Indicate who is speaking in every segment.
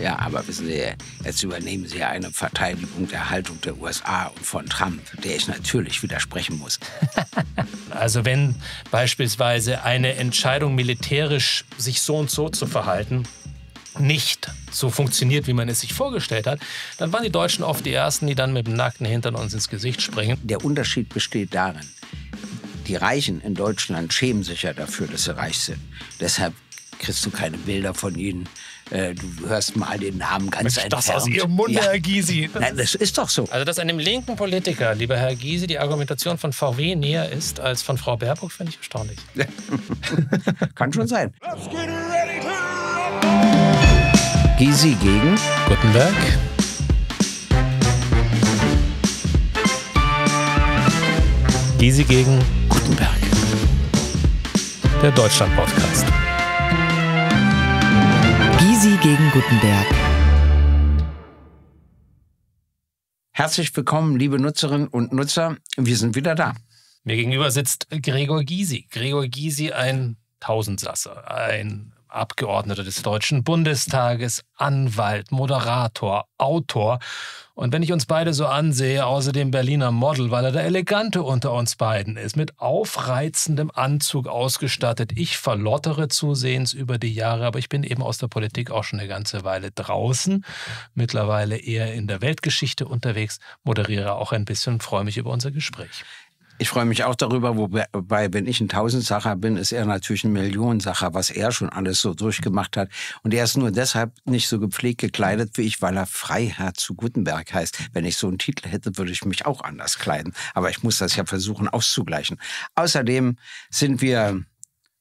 Speaker 1: Ja, aber wissen Sie, jetzt übernehmen Sie eine Verteidigung der Haltung der USA und von Trump, der ich natürlich widersprechen muss. also wenn
Speaker 2: beispielsweise eine Entscheidung militärisch sich so und so zu verhalten, nicht so funktioniert, wie man es sich vorgestellt hat, dann waren die Deutschen oft die Ersten, die dann mit dem nackten Hintern uns ins Gesicht springen. Der
Speaker 1: Unterschied besteht darin, die Reichen in Deutschland schämen sich ja dafür, dass sie reich sind. Deshalb kriegst du keine Bilder von ihnen äh, du hörst mal den Namen ganz Mensch, entfernt. Das aus Ihrem Munde, ja. Herr Gysi. Nein, das ist doch so.
Speaker 2: Also, dass einem linken Politiker, lieber Herr Gysi, die Argumentation von VW näher ist als von Frau Baerbock, finde ich erstaunlich.
Speaker 1: Kann schon sein. Gysi gegen Gutenberg.
Speaker 2: Gysi gegen Gutenberg. Der Deutschland-Podcast. Gysi gegen Gutenberg.
Speaker 1: Herzlich willkommen, liebe Nutzerinnen und Nutzer. Wir sind wieder da. Mir
Speaker 2: gegenüber sitzt Gregor Gysi. Gregor Gysi, ein Tausendsasser, ein Abgeordneter des Deutschen Bundestages, Anwalt, Moderator, Autor. Und wenn ich uns beide so ansehe, außerdem Berliner Model, weil er der Elegante unter uns beiden ist, mit aufreizendem Anzug ausgestattet. Ich verlottere zusehends über die Jahre, aber ich bin eben aus der Politik auch schon eine ganze Weile draußen, mittlerweile eher in der Weltgeschichte unterwegs, moderiere auch ein bisschen, freue mich über unser Gespräch.
Speaker 1: Ich freue mich auch darüber, wobei, wenn ich ein Tausendsacher bin, ist er natürlich ein Millionensacher, was er schon alles so durchgemacht hat. Und er ist nur deshalb nicht so gepflegt gekleidet wie ich, weil er Freiherr zu Gutenberg heißt. Wenn ich so einen Titel hätte, würde ich mich auch anders kleiden. Aber ich muss das ja versuchen auszugleichen. Außerdem sind wir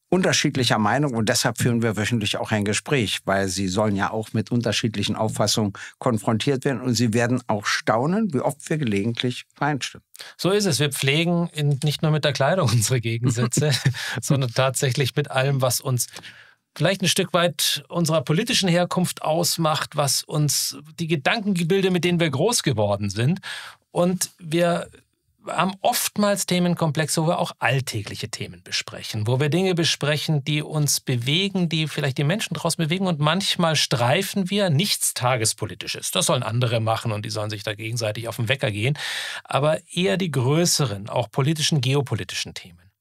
Speaker 1: unterschiedlicher Meinung und deshalb führen wir wöchentlich auch ein Gespräch, weil sie sollen ja auch mit unterschiedlichen Auffassungen konfrontiert werden und sie werden auch staunen, wie oft wir gelegentlich übereinstimmen.
Speaker 2: So ist es. Wir pflegen in, nicht nur mit der Kleidung unsere Gegensätze, sondern tatsächlich mit allem, was uns vielleicht ein Stück weit unserer politischen Herkunft ausmacht, was uns die Gedankengebilde, mit denen wir groß geworden sind. Und wir haben oftmals Themenkomplexe, wo wir auch alltägliche Themen besprechen, wo wir Dinge besprechen, die uns bewegen, die vielleicht die Menschen daraus bewegen und manchmal streifen wir nichts Tagespolitisches. Das sollen andere machen und die sollen sich da gegenseitig auf den Wecker gehen, aber eher die größeren, auch politischen, geopolitischen Themen.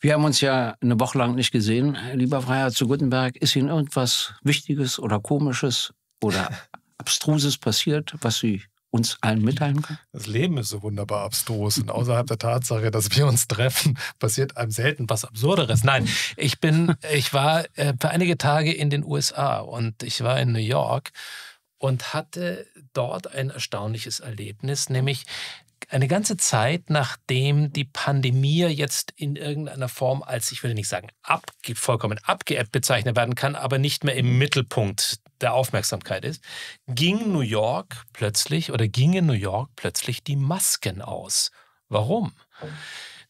Speaker 1: Wir haben uns ja eine Woche lang nicht gesehen. Lieber Freiherr zu Gutenberg, ist Ihnen irgendwas Wichtiges oder Komisches oder Abstruses passiert, was Sie uns allen mitteilen kann? Das
Speaker 2: Leben ist so wunderbar abstrus und außerhalb der Tatsache, dass wir uns treffen, passiert einem selten was Absurderes. Nein, ich bin, ich war äh, für einige Tage in den USA und ich war in New York und hatte dort ein erstaunliches Erlebnis, nämlich eine ganze Zeit, nachdem die Pandemie jetzt in irgendeiner Form als, ich würde nicht sagen, abge, vollkommen abgeebbt bezeichnet werden kann, aber nicht mehr im Mittelpunkt der Aufmerksamkeit ist, ging New York plötzlich oder gingen New York plötzlich die Masken aus. Warum?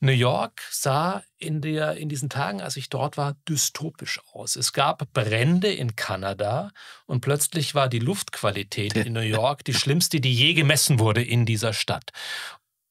Speaker 2: New York sah in, der, in diesen Tagen, als ich dort war, dystopisch aus. Es gab Brände in Kanada und plötzlich war die Luftqualität in New York die schlimmste, die je gemessen wurde in dieser Stadt.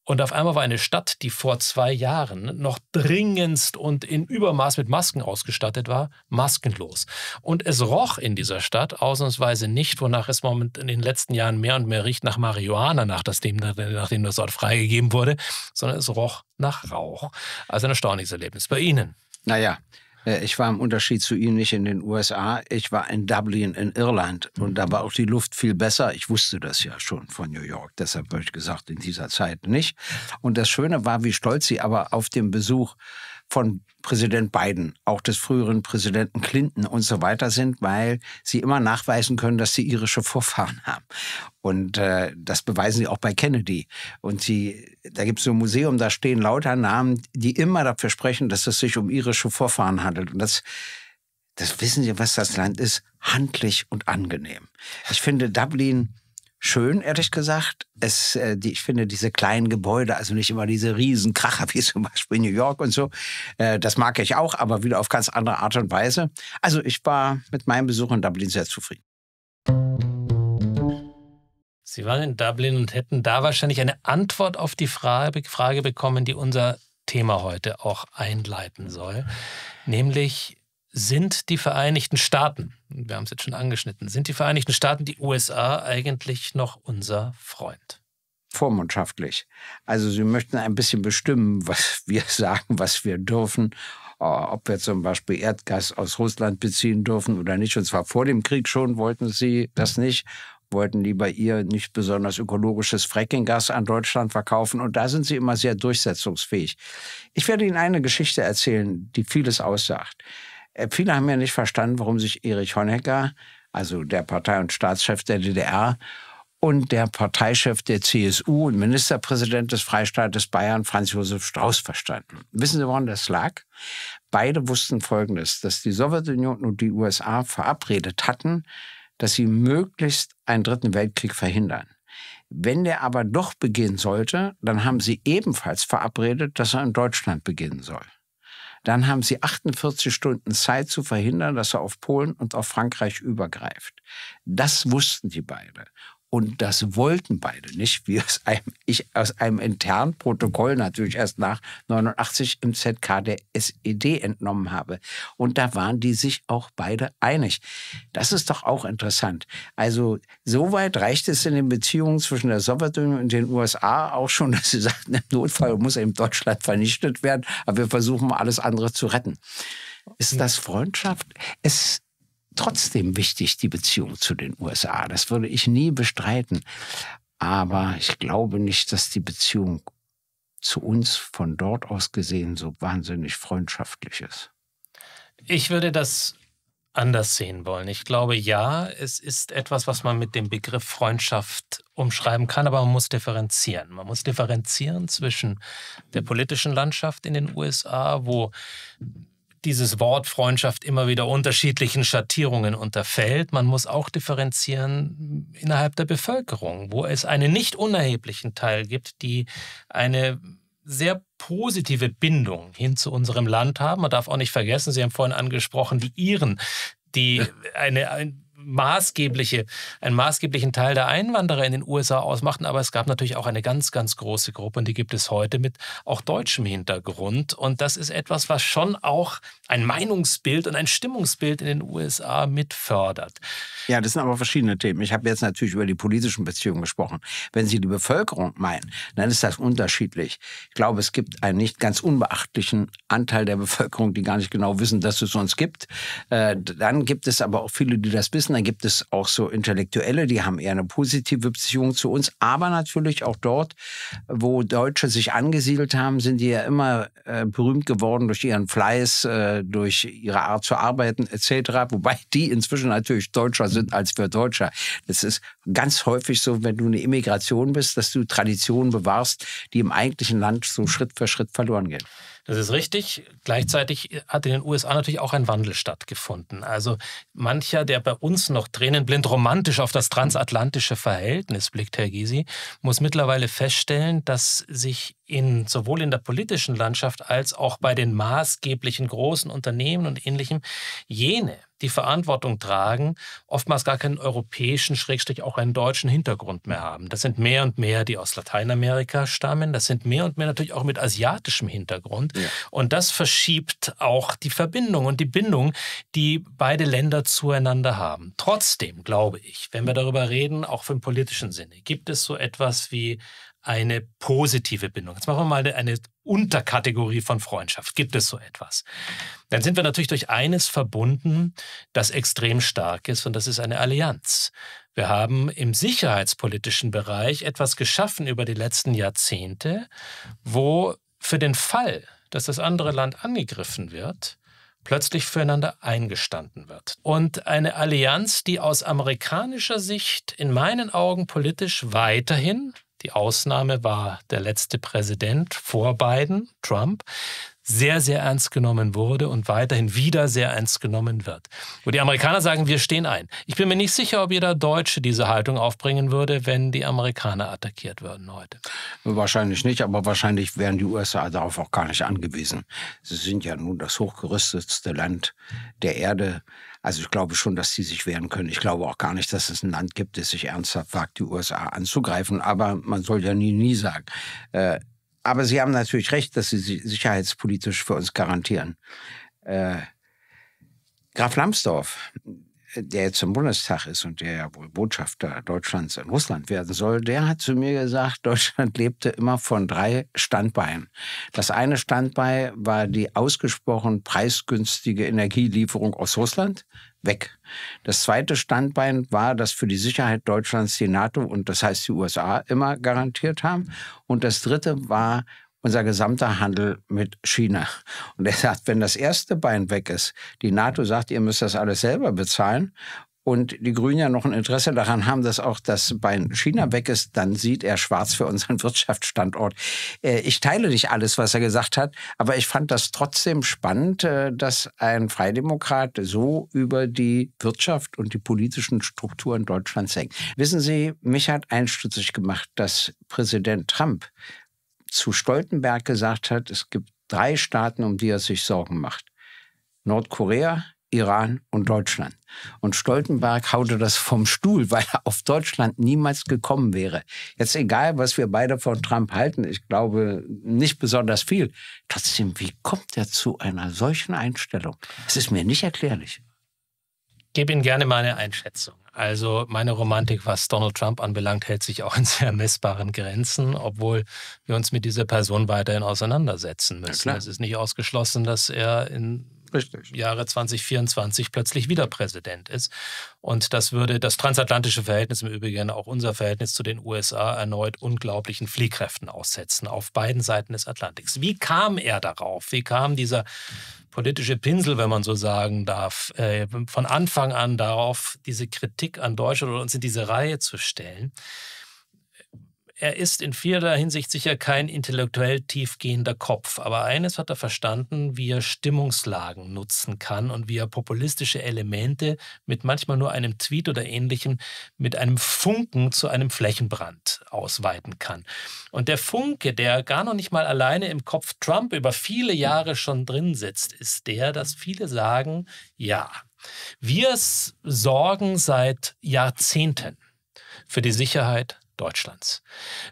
Speaker 2: Und auf einmal war eine Stadt, die vor zwei Jahren noch dringendst und in Übermaß mit Masken ausgestattet war, maskenlos. Und es roch in dieser Stadt ausnahmsweise nicht, wonach es moment in den letzten Jahren mehr und mehr riecht nach Marihuana, nach nachdem
Speaker 1: das dort freigegeben wurde, sondern es roch
Speaker 2: nach Rauch. Also ein erstaunliches Erlebnis bei Ihnen.
Speaker 1: Naja, äh, ich war im Unterschied zu Ihnen nicht in den USA. Ich war in Dublin in Irland und da war auch die Luft viel besser. Ich wusste das ja schon von New York. Deshalb habe ich gesagt, in dieser Zeit nicht. Und das Schöne war, wie stolz Sie aber auf den Besuch äh, von Präsident Biden, auch des früheren Präsidenten Clinton und so weiter sind, weil sie immer nachweisen können, dass sie irische Vorfahren haben. Und äh, das beweisen sie auch bei Kennedy. Und sie, da gibt es so ein Museum, da stehen lauter Namen, die immer dafür sprechen, dass es sich um irische Vorfahren handelt. Und das das wissen Sie, was das Land ist, handlich und angenehm. Ich finde Dublin schön, ehrlich gesagt. Es, äh, die, ich finde diese kleinen Gebäude, also nicht immer diese Riesenkracher wie zum Beispiel New York und so, äh, das mag ich auch, aber wieder auf ganz andere Art und Weise. Also ich war mit meinem Besuch in Dublin sehr zufrieden.
Speaker 2: Sie waren in Dublin und hätten da wahrscheinlich eine Antwort auf die Frage, Frage bekommen, die unser Thema heute auch einleiten soll, nämlich sind die Vereinigten Staaten, wir haben es jetzt schon angeschnitten, sind die Vereinigten Staaten, die USA eigentlich noch unser
Speaker 1: Freund? Vormundschaftlich. Also sie möchten ein bisschen bestimmen, was wir sagen, was wir dürfen, äh, ob wir zum Beispiel Erdgas aus Russland beziehen dürfen oder nicht. Und zwar vor dem Krieg schon wollten sie das nicht wollten lieber ihr nicht besonders ökologisches Frackinggas an Deutschland verkaufen und da sind sie immer sehr durchsetzungsfähig. Ich werde Ihnen eine Geschichte erzählen, die vieles aussagt. Äh, viele haben ja nicht verstanden, warum sich Erich Honecker, also der Partei- und Staatschef der DDR, und der Parteichef der CSU und Ministerpräsident des Freistaates Bayern, Franz Josef Strauß, verstanden. Wissen Sie, woran das lag? Beide wussten Folgendes, dass die Sowjetunion und die USA verabredet hatten, dass sie möglichst einen dritten Weltkrieg verhindern. Wenn der aber doch beginnen sollte, dann haben sie ebenfalls verabredet, dass er in Deutschland beginnen soll dann haben sie 48 Stunden Zeit zu verhindern, dass er auf Polen und auf Frankreich übergreift. Das wussten die beide. Und das wollten beide nicht, wie aus einem, ich aus einem internen Protokoll natürlich erst nach 89 im ZK der SED entnommen habe. Und da waren die sich auch beide einig. Das ist doch auch interessant. Also soweit reicht es in den Beziehungen zwischen der Sowjetunion und den USA auch schon, dass sie sagten, im Notfall muss eben Deutschland vernichtet werden, aber wir versuchen alles andere zu retten. Ist das Freundschaft? Es trotzdem wichtig, die Beziehung zu den USA. Das würde ich nie bestreiten. Aber ich glaube nicht, dass die Beziehung zu uns von dort aus gesehen so wahnsinnig freundschaftlich ist.
Speaker 2: Ich würde das anders sehen wollen. Ich glaube, ja, es ist etwas, was man mit dem Begriff Freundschaft umschreiben kann, aber man muss differenzieren. Man muss differenzieren zwischen der politischen Landschaft in den USA, wo dieses Wort Freundschaft immer wieder unterschiedlichen Schattierungen unterfällt. Man muss auch differenzieren innerhalb der Bevölkerung, wo es einen nicht unerheblichen Teil gibt, die eine sehr positive Bindung hin zu unserem Land haben. Man darf auch nicht vergessen, Sie haben vorhin angesprochen, die Iren, die eine, ein maßgebliche, einen maßgeblichen Teil der Einwanderer in den USA ausmachten. Aber es gab natürlich auch eine ganz, ganz große Gruppe und die gibt es heute mit auch deutschem Hintergrund. Und das ist etwas, was schon
Speaker 1: auch ein Meinungsbild und ein Stimmungsbild in den USA mitfördert. Ja, das sind aber verschiedene Themen. Ich habe jetzt natürlich über die politischen Beziehungen gesprochen. Wenn Sie die Bevölkerung meinen, dann ist das unterschiedlich. Ich glaube, es gibt einen nicht ganz unbeachtlichen Anteil der Bevölkerung, die gar nicht genau wissen, dass es uns gibt. Äh, dann gibt es aber auch viele, die das wissen dann gibt es auch so Intellektuelle, die haben eher eine positive Beziehung zu uns. Aber natürlich auch dort, wo Deutsche sich angesiedelt haben, sind die ja immer äh, berühmt geworden durch ihren Fleiß, äh, durch ihre Art zu arbeiten etc. Wobei die inzwischen natürlich deutscher sind als wir Deutscher. Das ist ganz häufig so, wenn du eine Immigration bist, dass du Traditionen bewahrst, die im eigentlichen Land so Schritt für Schritt verloren gehen.
Speaker 2: Das ist richtig. Gleichzeitig hat in den USA natürlich auch ein Wandel stattgefunden. Also mancher, der bei uns noch tränenblind romantisch auf das transatlantische Verhältnis blickt, Herr Gysi, muss mittlerweile feststellen, dass sich in, sowohl in der politischen Landschaft als auch bei den maßgeblichen großen Unternehmen und ähnlichem jene, die Verantwortung tragen, oftmals gar keinen europäischen, schrägstrich auch einen deutschen Hintergrund mehr haben. Das sind mehr und mehr, die aus Lateinamerika stammen. Das sind mehr und mehr natürlich auch mit asiatischem Hintergrund. Ja. Und das verschiebt auch die Verbindung und die Bindung, die beide Länder zueinander haben. Trotzdem glaube ich, wenn wir darüber reden, auch im politischen Sinne, gibt es so etwas wie eine positive Bindung. Jetzt machen wir mal eine, eine Unterkategorie von Freundschaft. Gibt es so etwas? Dann sind wir natürlich durch eines verbunden, das extrem stark ist, und das ist eine Allianz. Wir haben im sicherheitspolitischen Bereich etwas geschaffen über die letzten Jahrzehnte, wo für den Fall, dass das andere Land angegriffen wird, plötzlich füreinander eingestanden wird. Und eine Allianz, die aus amerikanischer Sicht in meinen Augen politisch weiterhin die Ausnahme war der letzte Präsident vor Biden, Trump, sehr, sehr ernst genommen wurde und weiterhin wieder sehr ernst genommen wird. Wo die Amerikaner sagen, wir stehen ein. Ich bin mir nicht sicher, ob jeder Deutsche diese Haltung aufbringen würde, wenn die Amerikaner attackiert würden heute.
Speaker 1: Wahrscheinlich nicht, aber wahrscheinlich wären die USA darauf auch gar nicht angewiesen. Sie sind ja nun das hochgerüstetste Land der Erde, also ich glaube schon, dass sie sich wehren können. Ich glaube auch gar nicht, dass es ein Land gibt, das sich ernsthaft wagt, die USA anzugreifen. Aber man soll ja nie, nie sagen. Äh, aber Sie haben natürlich recht, dass Sie sich sicherheitspolitisch für uns garantieren. Äh, Graf Lambsdorff, der jetzt im Bundestag ist und der ja wohl Botschafter Deutschlands in Russland werden soll, der hat zu mir gesagt, Deutschland lebte immer von drei Standbeinen. Das eine Standbein war die ausgesprochen preisgünstige Energielieferung aus Russland weg. Das zweite Standbein war, dass für die Sicherheit Deutschlands die NATO und das heißt die USA immer garantiert haben. Und das dritte war unser gesamter Handel mit China. Und er sagt, wenn das erste Bein weg ist, die NATO sagt, ihr müsst das alles selber bezahlen und die Grünen ja noch ein Interesse daran haben, dass auch das Bein China weg ist, dann sieht er schwarz für unseren Wirtschaftsstandort. Äh, ich teile nicht alles, was er gesagt hat, aber ich fand das trotzdem spannend, äh, dass ein Freidemokrat so über die Wirtschaft und die politischen Strukturen Deutschlands hängt. Wissen Sie, mich hat einstutzig gemacht, dass Präsident Trump zu Stoltenberg gesagt hat, es gibt drei Staaten, um die er sich Sorgen macht. Nordkorea, Iran und Deutschland. Und Stoltenberg haute das vom Stuhl, weil er auf Deutschland niemals gekommen wäre. Jetzt egal, was wir beide von Trump halten, ich glaube nicht besonders viel. Trotzdem, wie kommt er zu einer solchen Einstellung? Es ist mir nicht erklärlich.
Speaker 2: Ich gebe Ihnen gerne meine Einschätzung. Also meine Romantik, was Donald Trump anbelangt, hält sich auch in sehr messbaren Grenzen, obwohl wir uns mit dieser Person weiterhin auseinandersetzen müssen. es ist nicht ausgeschlossen, dass er in Richtig. Jahre 2024 plötzlich wieder Präsident ist. Und das würde das transatlantische Verhältnis im Übrigen, auch unser Verhältnis zu den USA, erneut unglaublichen Fliehkräften aussetzen, auf beiden Seiten des Atlantiks. Wie kam er darauf? Wie kam dieser politische Pinsel, wenn man so sagen darf, äh, von Anfang an darauf, diese Kritik an Deutschland oder uns in diese Reihe zu stellen? er ist in vieler Hinsicht sicher kein intellektuell tiefgehender Kopf, aber eines hat er verstanden, wie er Stimmungslagen nutzen kann und wie er populistische Elemente mit manchmal nur einem Tweet oder ähnlichem mit einem Funken zu einem Flächenbrand ausweiten kann. Und der Funke, der gar noch nicht mal alleine im Kopf Trump über viele Jahre schon drin sitzt, ist der, dass viele sagen, ja, wir sorgen seit Jahrzehnten für die Sicherheit Deutschlands.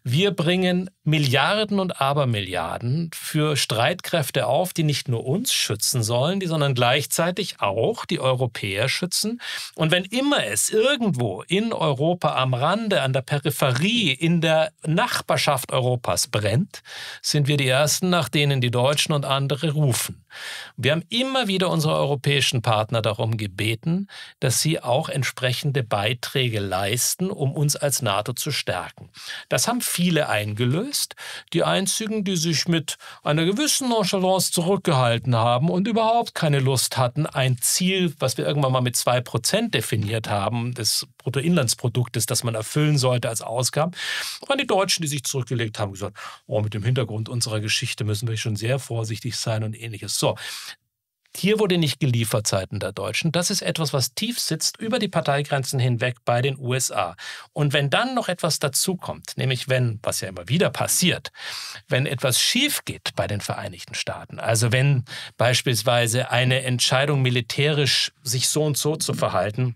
Speaker 2: Wir bringen Milliarden und Abermilliarden für Streitkräfte auf, die nicht nur uns schützen sollen, die, sondern gleichzeitig auch die Europäer schützen. Und wenn immer es irgendwo in Europa am Rande, an der Peripherie, in der Nachbarschaft Europas brennt, sind wir die Ersten, nach denen die Deutschen und andere rufen. Wir haben immer wieder unsere europäischen Partner darum gebeten, dass sie auch entsprechende Beiträge leisten, um uns als NATO zu stärken. Das haben viele eingelöst. Geist die einzigen, die sich mit einer gewissen Nonchalance zurückgehalten haben und überhaupt keine Lust hatten, ein Ziel, was wir irgendwann mal mit 2% definiert haben, des Bruttoinlandsproduktes, das man erfüllen sollte als Ausgaben, waren die Deutschen, die sich zurückgelegt haben, und gesagt, oh, mit dem Hintergrund unserer Geschichte müssen wir schon sehr vorsichtig sein und ähnliches. So, hier wurde nicht geliefert seitens der Deutschen. Das ist etwas, was tief sitzt über die Parteigrenzen hinweg bei den USA. Und wenn dann noch etwas dazukommt, nämlich wenn, was ja immer wieder passiert, wenn etwas schief geht bei den Vereinigten Staaten, also wenn beispielsweise eine Entscheidung militärisch sich so und so zu verhalten,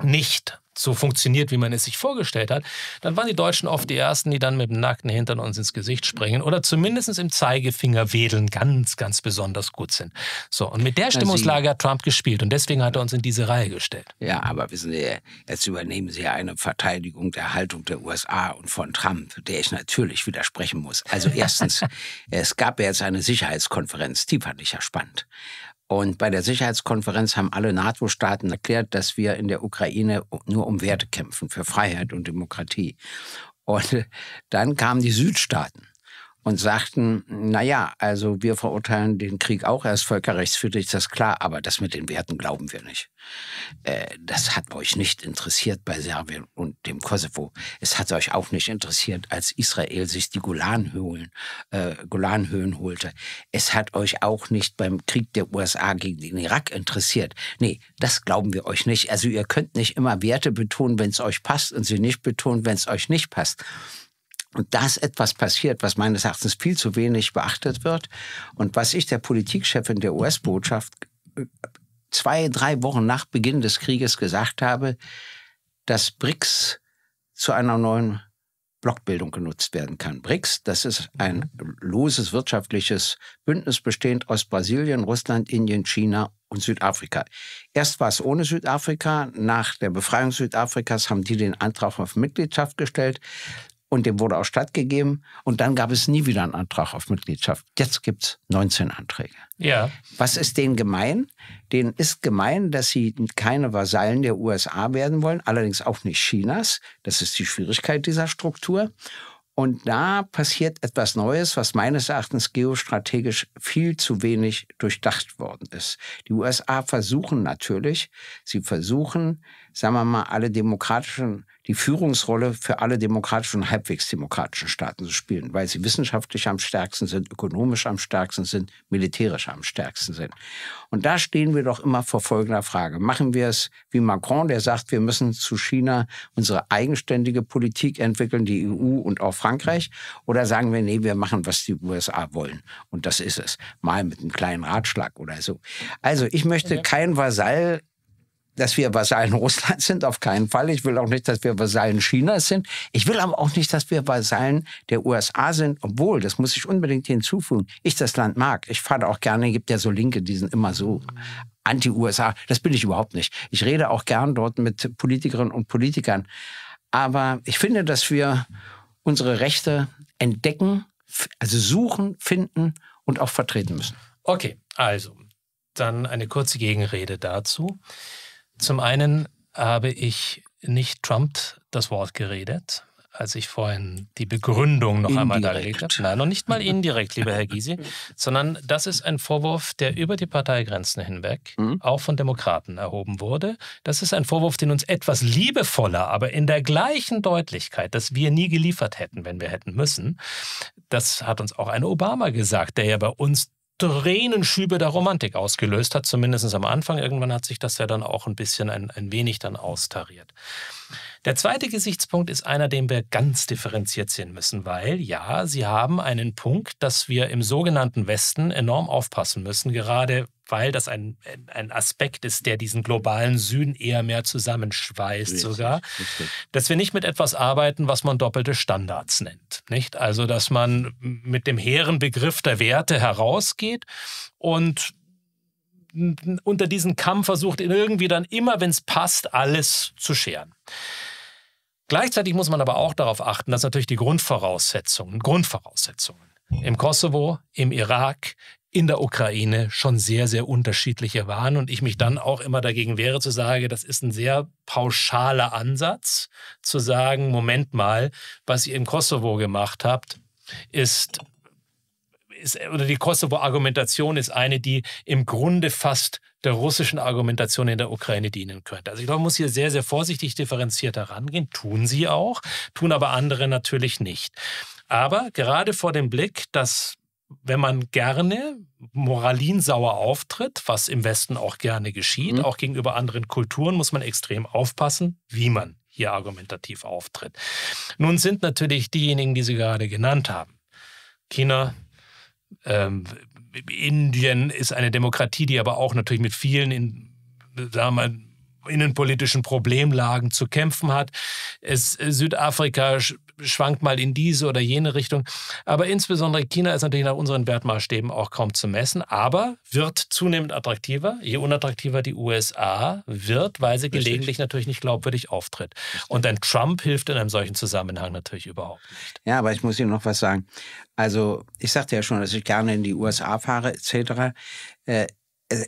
Speaker 2: nicht so funktioniert, wie man es sich vorgestellt hat, dann waren die Deutschen oft die Ersten, die dann mit dem nackten Hintern uns ins Gesicht springen oder zumindest im Zeigefinger wedeln ganz, ganz besonders gut sind. So, und mit der Stimmungslage hat Trump gespielt und deswegen hat er uns in diese Reihe gestellt.
Speaker 1: Ja, aber wissen Sie, jetzt übernehmen Sie ja eine Verteidigung der Haltung der USA und von Trump, der ich natürlich widersprechen muss. Also erstens, es gab ja jetzt eine Sicherheitskonferenz, die fand ich ja spannend. Und bei der Sicherheitskonferenz haben alle NATO-Staaten erklärt, dass wir in der Ukraine nur um Werte kämpfen, für Freiheit und Demokratie. Und dann kamen die Südstaaten und sagten, na ja, also wir verurteilen den Krieg auch, er ist völkerrechtswidrig, das ist klar, aber das mit den Werten glauben wir nicht. Äh, das hat euch nicht interessiert bei Serbien und dem Kosovo. Es hat euch auch nicht interessiert, als Israel sich die Golanhöhen, äh, Golanhöhen holte. Es hat euch auch nicht beim Krieg der USA gegen den Irak interessiert. Nee, das glauben wir euch nicht. Also ihr könnt nicht immer Werte betonen, wenn es euch passt und sie nicht betonen, wenn es euch nicht passt und dass etwas passiert, was meines Erachtens viel zu wenig beachtet wird und was ich der Politikchefin der US-Botschaft äh, zwei, drei Wochen nach Beginn des Krieges gesagt habe, dass BRICS zu einer neuen Blockbildung genutzt werden kann. BRICS, das ist ein loses wirtschaftliches Bündnis bestehend aus Brasilien, Russland, Indien, China und Südafrika. Erst war es ohne Südafrika. Nach der Befreiung Südafrikas haben die den Antrag auf Mitgliedschaft gestellt und dem wurde auch stattgegeben. Und dann gab es nie wieder einen Antrag auf Mitgliedschaft. Jetzt gibt es 19 Anträge. Ja. Was ist denen gemein? Denen ist gemein, dass sie keine Vasallen der USA werden wollen, allerdings auch nicht Chinas. Das ist die Schwierigkeit dieser Struktur. Und da passiert etwas Neues, was meines Erachtens geostrategisch viel zu wenig durchdacht worden ist. Die USA versuchen natürlich, sie versuchen, sagen wir mal, alle demokratischen die Führungsrolle für alle demokratischen und halbwegs demokratischen Staaten zu spielen, weil sie wissenschaftlich am stärksten sind, ökonomisch am stärksten sind, militärisch am stärksten sind. Und da stehen wir doch immer vor folgender Frage. Machen wir es wie Macron, der sagt, wir müssen zu China unsere eigenständige Politik entwickeln, die EU und auch Frankreich, oder sagen wir, nee, wir machen, was die USA wollen. Und das ist es. Mal mit einem kleinen Ratschlag oder so. Also ich möchte kein Vasall dass wir Vasallen Russlands sind, auf keinen Fall. Ich will auch nicht, dass wir Vasallen Chinas sind. Ich will aber auch nicht, dass wir Vasallen der USA sind, obwohl, das muss ich unbedingt hinzufügen, ich das Land mag. Ich fahre auch gerne, gibt ja so Linke, die sind immer so anti-USA. Das bin ich überhaupt nicht. Ich rede auch gern dort mit Politikerinnen und Politikern. Aber ich finde, dass wir unsere Rechte entdecken, also suchen, finden und auch vertreten müssen.
Speaker 2: Okay, also dann eine kurze Gegenrede dazu. Zum einen habe ich nicht Trump das Wort geredet, als ich vorhin die Begründung noch indirekt. einmal dargelegt habe. Nein, noch nicht mal indirekt, lieber Herr Gysi, sondern das ist ein Vorwurf, der über die Parteigrenzen hinweg mhm. auch von Demokraten erhoben wurde. Das ist ein Vorwurf, den uns etwas liebevoller, aber in der gleichen Deutlichkeit, dass wir nie geliefert hätten, wenn wir hätten müssen. Das hat uns auch ein Obama gesagt, der ja bei uns Tränenschübe der Romantik ausgelöst hat, zumindest am Anfang. Irgendwann hat sich das ja dann auch ein bisschen ein, ein wenig dann austariert. Der zweite Gesichtspunkt ist einer, den wir ganz differenziert sehen müssen, weil ja, Sie haben einen Punkt, dass wir im sogenannten Westen enorm aufpassen müssen, gerade weil das ein, ein Aspekt ist, der diesen globalen Süden eher mehr zusammenschweißt richtig, sogar, richtig. dass wir nicht mit etwas arbeiten, was man doppelte Standards nennt. Nicht? Also, dass man mit dem hehren Begriff der Werte herausgeht und unter diesen Kamm versucht, irgendwie dann immer, wenn es passt, alles zu scheren. Gleichzeitig muss man aber auch darauf achten, dass natürlich die Grundvoraussetzungen, Grundvoraussetzungen im Kosovo, im Irak, in der Ukraine schon sehr, sehr unterschiedliche waren und ich mich dann auch immer dagegen wehre zu sagen, das ist ein sehr pauschaler Ansatz, zu sagen, Moment mal, was ihr im Kosovo gemacht habt, ist ist, oder die Kosovo-Argumentation ist eine, die im Grunde fast der russischen Argumentation in der Ukraine dienen könnte. Also ich glaube, man muss hier sehr, sehr vorsichtig differenziert herangehen. Tun sie auch, tun aber andere natürlich nicht. Aber gerade vor dem Blick, dass wenn man gerne moralinsauer auftritt, was im Westen auch gerne geschieht, mhm. auch gegenüber anderen Kulturen, muss man extrem aufpassen, wie man hier argumentativ auftritt. Nun sind natürlich diejenigen, die Sie gerade genannt haben, China, ähm, Indien ist eine Demokratie, die aber auch natürlich mit vielen in, sagen wir mal, innenpolitischen Problemlagen zu kämpfen hat. Es, äh, Südafrika schwankt mal in diese oder jene Richtung. Aber insbesondere China ist natürlich nach unseren Wertmaßstäben auch kaum zu messen, aber wird zunehmend attraktiver. Je unattraktiver die USA wird, weil sie Richtig. gelegentlich natürlich nicht glaubwürdig auftritt. Richtig. Und ein Trump hilft in einem solchen Zusammenhang natürlich überhaupt
Speaker 1: nicht. Ja, aber ich muss Ihnen noch was sagen. Also, ich sagte ja schon, dass ich gerne in die USA fahre, etc. Äh,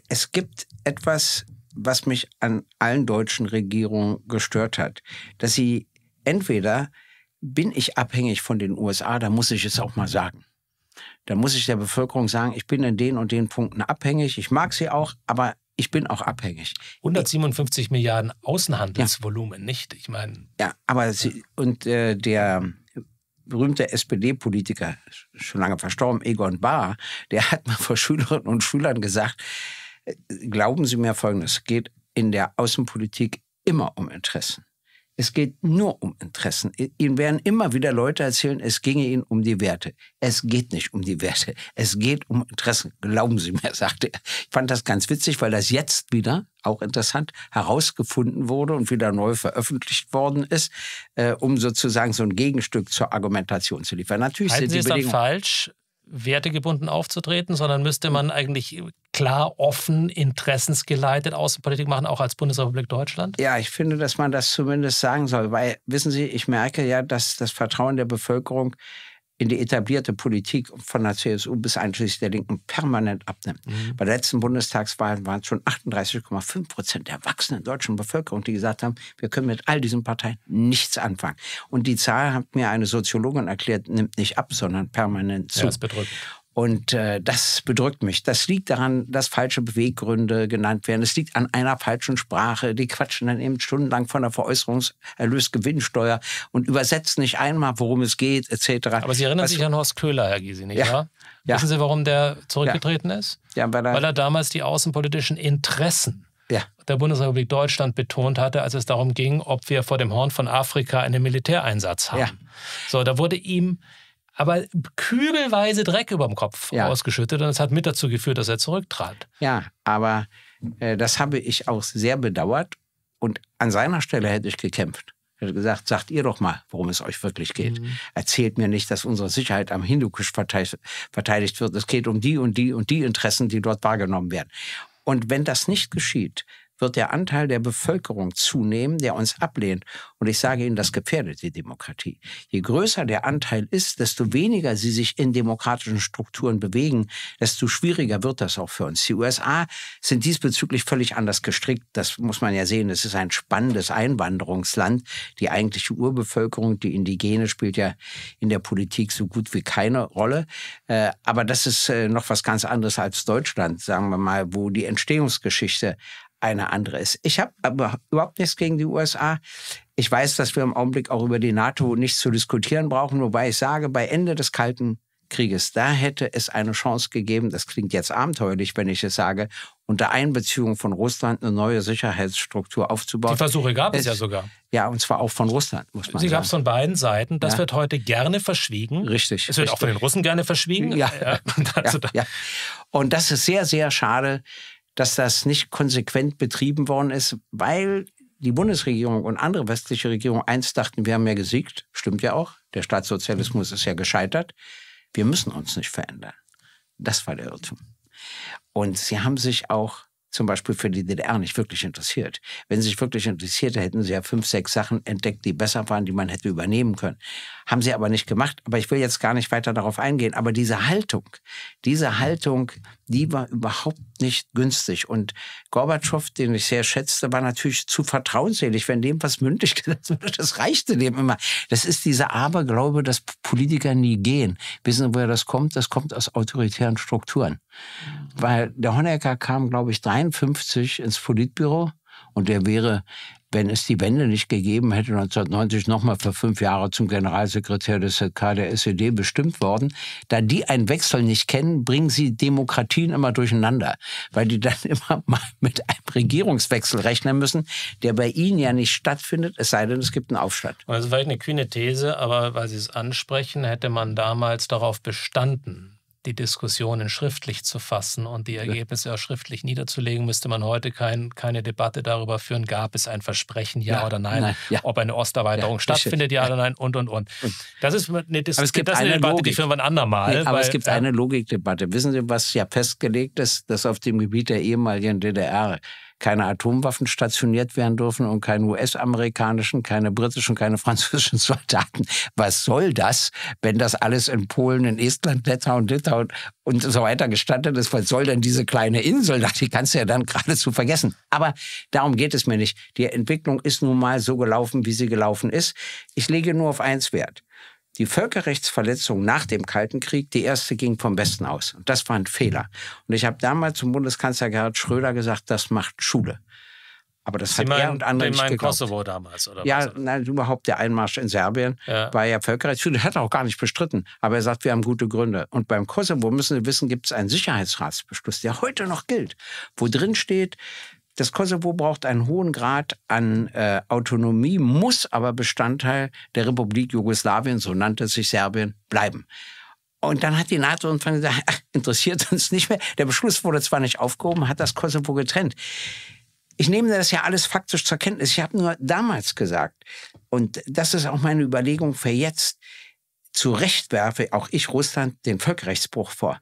Speaker 1: es gibt etwas, was mich an allen deutschen Regierungen gestört hat, dass sie entweder bin ich abhängig von den USA, da muss ich es auch mal sagen. Da muss ich der Bevölkerung sagen, ich bin in den und den Punkten abhängig, ich mag sie auch, aber ich bin auch abhängig.
Speaker 2: 157 Milliarden Außenhandelsvolumen, ja. nicht? Ich meine.
Speaker 1: Ja, aber sie, und äh, der berühmte SPD-Politiker, schon lange verstorben, Egon Bahr, der hat mal vor Schülerinnen und Schülern gesagt, Glauben Sie mir Folgendes, es geht in der Außenpolitik immer um Interessen. Es geht nur um Interessen. Ihnen werden immer wieder Leute erzählen, es ginge Ihnen um die Werte. Es geht nicht um die Werte. Es geht um Interessen. Glauben Sie mir, sagte er. Ich fand das ganz witzig, weil das jetzt wieder, auch interessant, herausgefunden wurde und wieder neu veröffentlicht worden ist, äh, um sozusagen so ein Gegenstück zur Argumentation zu liefern. Natürlich Halten sind Sie die es Bedingungen
Speaker 2: falsch, wertegebunden aufzutreten, sondern müsste man eigentlich klar, offen, interessensgeleitet Außenpolitik machen, auch als Bundesrepublik Deutschland?
Speaker 1: Ja, ich finde, dass man das zumindest sagen soll, weil, wissen Sie, ich merke ja, dass das Vertrauen der Bevölkerung in die etablierte Politik von der CSU bis einschließlich der Linken permanent abnimmt. Mhm. Bei der letzten Bundestagswahl waren es schon 38,5 Prozent der wachsenden deutschen Bevölkerung, die gesagt haben, wir können mit all diesen Parteien nichts anfangen. Und die Zahl, hat mir eine Soziologin erklärt, nimmt nicht ab, sondern permanent zu. Ja, das bedrückt. Und äh, das bedrückt mich. Das liegt daran, dass falsche Beweggründe genannt werden. Es liegt an einer falschen Sprache. Die quatschen dann eben stundenlang von der Veräußerungserlösgewinnsteuer und übersetzen nicht einmal, worum es geht, etc. Aber Sie erinnern Was sich an Horst
Speaker 2: Köhler, Herr Gysi, nicht ja. wahr? Ja. Wissen Sie, warum der zurückgetreten ja. ist? Ja, weil, er weil er damals die außenpolitischen Interessen ja. der Bundesrepublik Deutschland betont hatte, als es darum ging, ob wir vor dem Horn von Afrika einen Militäreinsatz haben. Ja. So, da wurde ihm aber kübelweise Dreck über dem Kopf ja. ausgeschüttet und das hat mit dazu geführt, dass er zurücktrat.
Speaker 1: Ja, aber äh, das habe ich auch sehr bedauert und an seiner Stelle hätte ich gekämpft. Ich hätte gesagt, sagt ihr doch mal, worum es euch wirklich geht. Mhm. Erzählt mir nicht, dass unsere Sicherheit am Hindukusch verteidigt wird. Es geht um die und die und die Interessen, die dort wahrgenommen werden. Und wenn das nicht geschieht, wird der Anteil der Bevölkerung zunehmen, der uns ablehnt. Und ich sage Ihnen, das gefährdet die Demokratie. Je größer der Anteil ist, desto weniger sie sich in demokratischen Strukturen bewegen, desto schwieriger wird das auch für uns. Die USA sind diesbezüglich völlig anders gestrickt. Das muss man ja sehen. Es ist ein spannendes Einwanderungsland. Die eigentliche Urbevölkerung, die Indigene, spielt ja in der Politik so gut wie keine Rolle. Äh, aber das ist äh, noch was ganz anderes als Deutschland, sagen wir mal, wo die Entstehungsgeschichte eine andere ist. Ich habe aber überhaupt nichts gegen die USA. Ich weiß, dass wir im Augenblick auch über die NATO nichts zu diskutieren brauchen, wobei ich sage, bei Ende des Kalten Krieges, da hätte es eine Chance gegeben, das klingt jetzt abenteuerlich, wenn ich es sage, unter Einbeziehung von Russland eine neue Sicherheitsstruktur aufzubauen. Die Versuche gab es, es ja sogar. Ja, und zwar auch von Russland, muss man Sie sagen. Sie gab es
Speaker 2: von beiden Seiten. Das ja. wird heute gerne verschwiegen. Richtig. Es wird richtig. auch von den Russen
Speaker 1: gerne verschwiegen. Ja. ja. ja. Und das ist sehr, sehr schade, dass das nicht konsequent betrieben worden ist, weil die Bundesregierung und andere westliche Regierungen eins dachten, wir haben ja gesiegt, stimmt ja auch, der Staatssozialismus ist ja gescheitert, wir müssen uns nicht verändern. Das war der Irrtum. Und sie haben sich auch zum Beispiel für die DDR nicht wirklich interessiert. Wenn sie sich wirklich interessierte, hätten sie ja fünf, sechs Sachen entdeckt, die besser waren, die man hätte übernehmen können. Haben sie aber nicht gemacht. Aber ich will jetzt gar nicht weiter darauf eingehen. Aber diese Haltung, diese Haltung, die war überhaupt nicht günstig. Und Gorbatschow, den ich sehr schätzte, war natürlich zu vertrauensselig, wenn dem was mündlich gesagt wurde. Das reichte dem immer. Das ist dieser Aberglaube, dass Politiker nie gehen. Wissen, Sie, woher das kommt? Das kommt aus autoritären Strukturen. Weil der Honecker kam, glaube ich, 53 ins Politbüro und der wäre wenn es die Wende nicht gegeben hätte, 1990 nochmal für fünf Jahre zum Generalsekretär des ZK der SED bestimmt worden. Da die einen Wechsel nicht kennen, bringen sie Demokratien immer durcheinander, weil die dann immer mal mit einem Regierungswechsel rechnen müssen, der bei ihnen ja nicht stattfindet, es sei denn, es gibt einen Aufstand.
Speaker 2: Das also ist vielleicht eine kühne These, aber weil Sie es ansprechen, hätte man damals darauf bestanden, die Diskussionen schriftlich zu fassen und die Ergebnisse auch schriftlich niederzulegen, müsste man heute kein, keine Debatte darüber führen, gab es ein Versprechen, ja, ja oder nein, nein ja. ob eine Osterweiterung ja, stattfindet, ja oder nein und, und, und. Das ist eine, Dis das ist eine Debatte, Logik. die führen wir ein andermal.
Speaker 1: Nee, aber weil, es gibt eine Logikdebatte. Wissen Sie, was ja festgelegt ist, dass auf dem Gebiet der ehemaligen DDR keine Atomwaffen stationiert werden dürfen und keine US-amerikanischen, keine britischen, keine französischen Soldaten. Was soll das, wenn das alles in Polen, in Estland, Lettland, Litauen und so weiter gestattet ist? Was soll denn diese kleine Insel? Die kannst du ja dann geradezu vergessen. Aber darum geht es mir nicht. Die Entwicklung ist nun mal so gelaufen, wie sie gelaufen ist. Ich lege nur auf eins Wert die Völkerrechtsverletzung nach dem Kalten Krieg, die erste ging vom Westen aus. Und das war ein Fehler. Und ich habe damals zum Bundeskanzler Gerhard Schröder gesagt, das macht Schule. Aber das Sie hat meinen, er und andere nicht geglaubt. Kosovo
Speaker 2: damals, oder Ja, was?
Speaker 1: nein, überhaupt der Einmarsch in Serbien ja. war ja Völkerrechtsschule. Hat er auch gar nicht bestritten. Aber er sagt, wir haben gute Gründe. Und beim Kosovo müssen Sie wissen, gibt es einen Sicherheitsratsbeschluss, der heute noch gilt, wo drin steht, das Kosovo braucht einen hohen Grad an äh, Autonomie, muss aber Bestandteil der Republik Jugoslawien, so nannte es sich Serbien, bleiben. Und dann hat die NATO irgendwann gesagt, ach, interessiert uns nicht mehr. Der Beschluss wurde zwar nicht aufgehoben, hat das Kosovo getrennt. Ich nehme das ja alles faktisch zur Kenntnis. Ich habe nur damals gesagt, und das ist auch meine Überlegung für jetzt, zu Recht werfe auch ich Russland den Völkerrechtsbruch vor.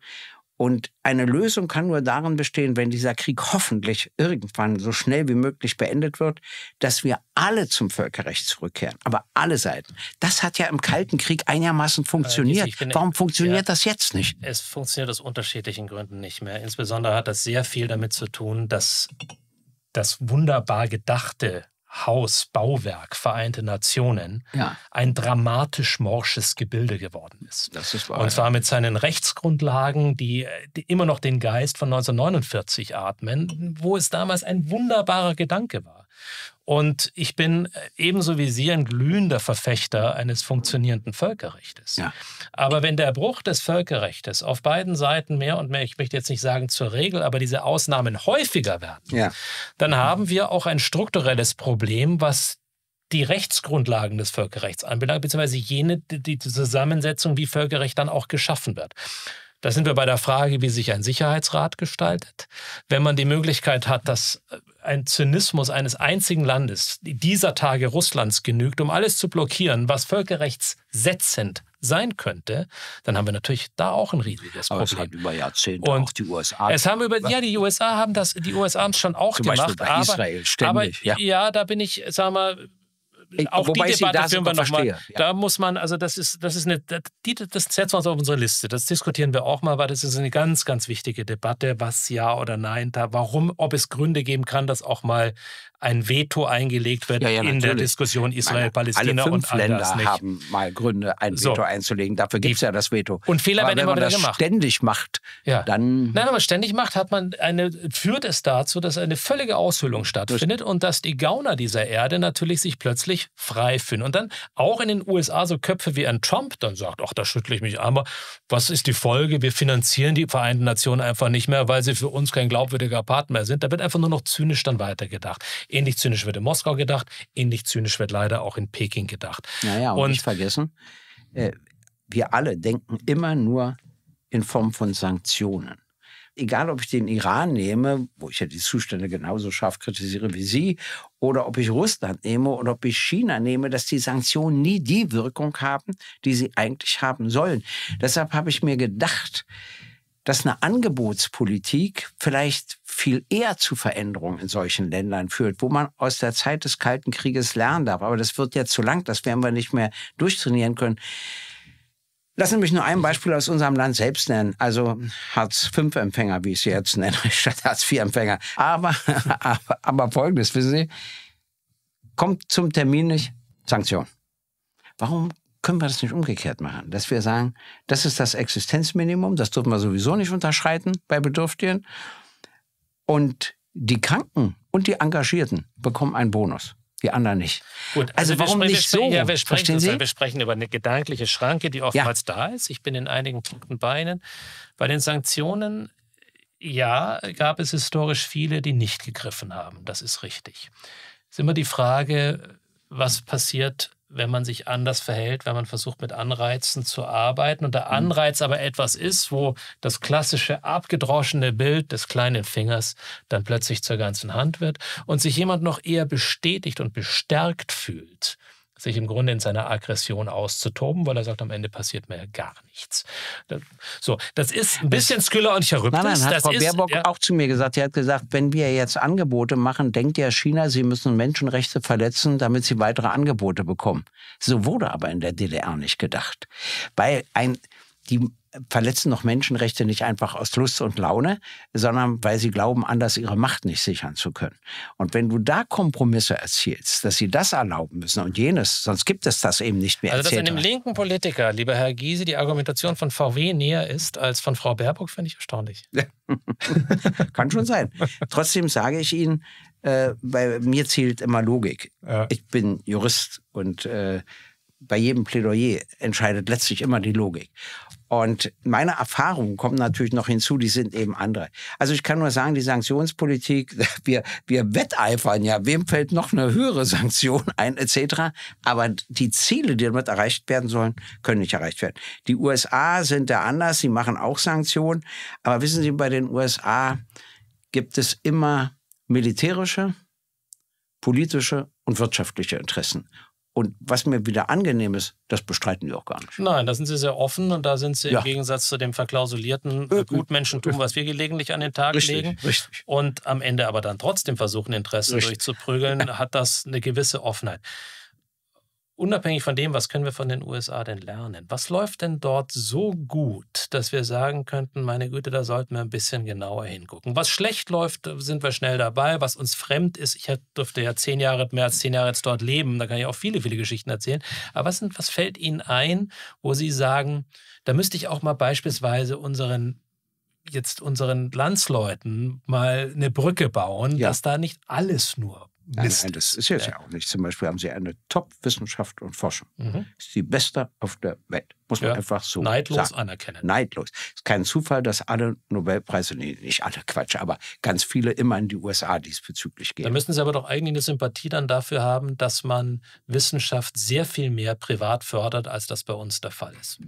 Speaker 1: Und eine Lösung kann nur darin bestehen, wenn dieser Krieg hoffentlich irgendwann so schnell wie möglich beendet wird, dass wir alle zum Völkerrecht zurückkehren. Aber alle Seiten. Das hat ja im Kalten Krieg einigermaßen funktioniert. Äh, bin, Warum funktioniert ja, das jetzt nicht?
Speaker 2: Es funktioniert aus unterschiedlichen Gründen nicht mehr. Insbesondere hat das sehr viel damit zu tun, dass das wunderbar Gedachte Hausbauwerk Vereinte Nationen ja. ein dramatisch morsches Gebilde geworden ist.
Speaker 1: ist wahr, und zwar mit
Speaker 2: seinen Rechtsgrundlagen, die, die, immer noch den Geist von 1949 atmen, wo es damals ein wunderbarer Gedanke war. Und ich bin äh, ebenso wie Sie ein glühender Verfechter eines funktionierenden Völkerrechts. Ja. Aber wenn der Bruch des Völkerrechts auf beiden Seiten mehr und mehr, ich möchte jetzt nicht sagen zur Regel, aber diese Ausnahmen häufiger werden, ja. dann haben wir auch ein strukturelles Problem, was die Rechtsgrundlagen des Völkerrechts anbelangt, beziehungsweise jene, die Zusammensetzung, wie Völkerrecht dann auch geschaffen wird. Da sind wir bei der Frage, wie sich ein Sicherheitsrat gestaltet. Wenn man die Möglichkeit hat, dass äh, ein Zynismus eines einzigen Landes, dieser Tage Russlands, genügt, um alles zu blockieren, was völkerrechtssetzend sein könnte, dann haben wir natürlich da auch ein riesiges Problem. Aber es hat über Jahrzehnte und auch die USA. Es haben über, ja, die USA haben das, die USA haben es schon auch Zum gemacht. bei aber, Israel ständig. Aber, ja. ja, da bin ich, sag mal, äh, auch Wobei die Debatte führen wir nochmal. Ja. Da muss man, also das ist, das ist eine, die, das setzen wir uns auf unsere Liste. Das diskutieren wir auch mal, weil das ist eine ganz, ganz wichtige Debatte, was ja oder nein da, warum, ob es Gründe geben kann, dass auch mal ein Veto eingelegt wird ja, ja, in natürlich. der Diskussion Israel-Palästina und all Länder das nicht. haben
Speaker 1: mal Gründe, ein Veto so. einzulegen. Dafür gibt es ja das Veto. Und Fehler werden immer wieder gemacht. Wenn man das ständig macht,
Speaker 2: ja. dann... Nein, aber ständig macht, hat man eine, führt es dazu, dass eine völlige Aushöhlung stattfindet das und dass die Gauner dieser Erde natürlich sich plötzlich frei fühlen. Und dann auch in den USA so Köpfe wie ein Trump dann sagt, ach, da schüttle ich mich einmal. was ist die Folge? Wir finanzieren die Vereinten Nationen einfach nicht mehr, weil sie für uns kein glaubwürdiger Partner mehr sind. Da wird einfach nur noch zynisch dann weitergedacht. Ähnlich zynisch wird in Moskau gedacht, ähnlich zynisch wird leider auch in
Speaker 1: Peking gedacht. Naja, und, und nicht vergessen, äh, wir alle denken immer nur in Form von Sanktionen. Egal, ob ich den Iran nehme, wo ich ja die Zustände genauso scharf kritisiere wie Sie, oder ob ich Russland nehme oder ob ich China nehme, dass die Sanktionen nie die Wirkung haben, die sie eigentlich haben sollen. Deshalb habe ich mir gedacht, dass eine Angebotspolitik vielleicht viel eher zu Veränderungen in solchen Ländern führt, wo man aus der Zeit des Kalten Krieges lernen darf. Aber das wird ja zu lang, das werden wir nicht mehr durchtrainieren können. Lassen Sie mich nur ein Beispiel aus unserem Land selbst nennen. Also hartz 5 empfänger wie ich sie jetzt nenne, statt Hartz-IV-Empfänger. Aber, aber, aber folgendes, wissen Sie, kommt zum Termin nicht, Sanktion. Warum können wir das nicht umgekehrt machen? Dass wir sagen, das ist das Existenzminimum, das dürfen wir sowieso nicht unterschreiten bei Bedürftigen. Und die Kranken und die Engagierten bekommen einen Bonus die anderen nicht. Gut, also, also warum sprechen, nicht so? Ja, wir sprechen, Sie? wir
Speaker 2: sprechen über eine gedankliche Schranke, die oftmals ja. da ist. Ich bin in einigen Punkten Beinen. Bei den Sanktionen, ja, gab es historisch viele, die nicht gegriffen haben. Das ist richtig. Es ist immer die Frage, was passiert wenn man sich anders verhält, wenn man versucht, mit Anreizen zu arbeiten und der mhm. Anreiz aber etwas ist, wo das klassische abgedroschene Bild des kleinen Fingers dann plötzlich zur ganzen Hand wird und sich jemand noch eher bestätigt und bestärkt fühlt sich im Grunde in seiner Aggression auszutoben, weil er sagt, am Ende passiert mir gar nichts. So, das ist ein bisschen Sküller und Charybdis. Nein, nein, hat das Frau ist, Baerbock
Speaker 1: ja. auch zu mir gesagt. Sie hat gesagt, wenn wir jetzt Angebote machen, denkt ja China, sie müssen Menschenrechte verletzen, damit sie weitere Angebote bekommen. So wurde aber in der DDR nicht gedacht. Weil ein die verletzen doch Menschenrechte nicht einfach aus Lust und Laune, sondern weil sie glauben, anders ihre Macht nicht sichern zu können. Und wenn du da Kompromisse erzielst, dass sie das erlauben müssen und jenes, sonst gibt es das eben nicht mehr. Also, dass einem
Speaker 2: linken Politiker, lieber Herr Giese, die Argumentation von VW näher ist als von Frau Baerbock, finde ich erstaunlich.
Speaker 1: Kann schon sein. Trotzdem sage ich Ihnen, äh, bei mir zählt immer Logik. Ja. Ich bin Jurist und äh, bei jedem Plädoyer entscheidet letztlich immer die Logik. Und meine Erfahrungen kommen natürlich noch hinzu, die sind eben andere. Also ich kann nur sagen, die Sanktionspolitik, wir, wir wetteifern ja, wem fällt noch eine höhere Sanktion ein, etc. Aber die Ziele, die damit erreicht werden sollen, können nicht erreicht werden. Die USA sind da anders, sie machen auch Sanktionen. Aber wissen Sie, bei den USA gibt es immer militärische, politische und wirtschaftliche Interessen. Und was mir wieder angenehm ist, das bestreiten die auch gar nicht.
Speaker 2: Nein, da sind sie sehr offen und da sind sie ja. im Gegensatz zu dem verklausulierten äh, Gutmenschentum, was wir gelegentlich an den Tag richtig, legen richtig. und am Ende aber dann trotzdem versuchen, Interessen richtig. durchzuprügeln, hat das eine gewisse Offenheit unabhängig von dem, was können wir von den USA denn lernen? Was läuft denn dort so gut, dass wir sagen könnten, meine Güte, da sollten wir ein bisschen genauer hingucken. Was schlecht läuft, sind wir schnell dabei. Was uns fremd ist, ich durfte ja zehn Jahre, mehr als zehn Jahre jetzt dort leben, da kann ich auch viele, viele Geschichten erzählen. Aber was, sind, was fällt Ihnen ein, wo Sie sagen, da müsste ich auch mal beispielsweise unseren jetzt unseren Landsleuten mal eine Brücke
Speaker 1: bauen, ja. dass da nicht
Speaker 2: alles nur
Speaker 1: Mist. Nein, das ist jetzt ja. ja. auch nicht. Zum Beispiel haben sie eine Top-Wissenschaft und Forschung. Mhm. Ist die beste auf der Welt. Muss man ja, einfach so neidlos sagen. anerkennen. Neidlos. Es ist kein Zufall, dass alle Nobelpreise, nee, nicht alle Quatsch, aber ganz viele immer in die USA diesbezüglich gehen. Da
Speaker 2: müssen Sie aber doch eigentlich eine Sympathie dann dafür haben, dass man Wissenschaft sehr viel mehr privat fördert, als das bei uns der Fall ist.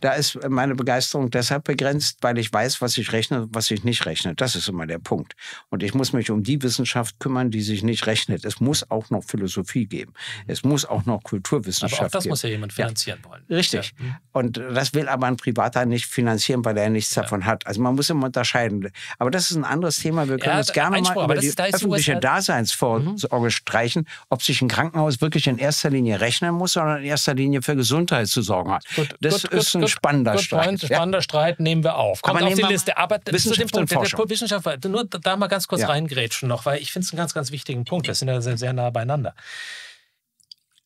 Speaker 1: Da ist meine Begeisterung deshalb begrenzt, weil ich weiß, was ich rechne, was ich nicht rechne. Das ist immer der Punkt. Und ich muss mich um die Wissenschaft kümmern, die sich nicht rechnet. Es muss auch noch Philosophie geben. Es muss auch noch Kulturwissenschaft geben. Aber auch das geben. muss
Speaker 2: ja jemand finanzieren ja. wollen. Richtig. Ja. Mhm.
Speaker 1: Und das will aber ein Privater nicht finanzieren, weil er nichts ja. davon hat. Also man muss immer unterscheiden. Aber das ist ein anderes Thema. Wir können ja, uns gerne Einspruch, mal über die ist, öffentliche halt Daseinsvorsorge mhm. streichen, ob sich ein Krankenhaus wirklich in erster Linie rechnen muss, sondern in erster Linie für Gesundheit zu sorgen hat. Gut, das gut, ist gut, ein spannender gut, Streit. Point, spannender ja. Streit nehmen wir auf. Kommt aber auf die Liste. Aber Wissenschaft zu dem der,
Speaker 2: Wissenschaft, nur da mal ganz kurz reingrätschen noch, weil ich finde es einen ganz, ganz wichtigen Punkt. Wir sind ja sehr, sehr nah beieinander.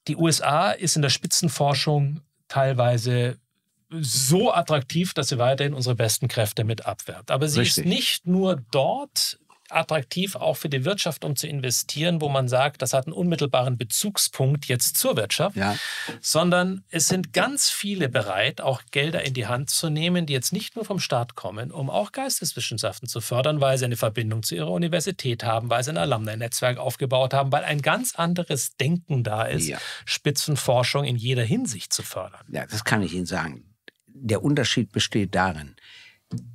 Speaker 2: Die USA ist in der Spitzenforschung teilweise so attraktiv, dass sie weiterhin unsere besten Kräfte mit abwärmt. Aber sie Richtig. ist nicht nur dort attraktiv auch für die Wirtschaft, um zu investieren, wo man sagt, das hat einen unmittelbaren Bezugspunkt jetzt zur Wirtschaft, ja. sondern es sind ganz viele bereit, auch Gelder in die Hand zu nehmen, die jetzt nicht nur vom Staat kommen, um auch Geisteswissenschaften zu fördern, weil sie eine Verbindung zu ihrer Universität haben, weil sie ein Alumni-Netzwerk aufgebaut haben, weil ein ganz anderes Denken da ist, ja. Spitzenforschung in jeder Hinsicht zu fördern.
Speaker 1: Ja, das kann ich Ihnen sagen. Der Unterschied besteht darin,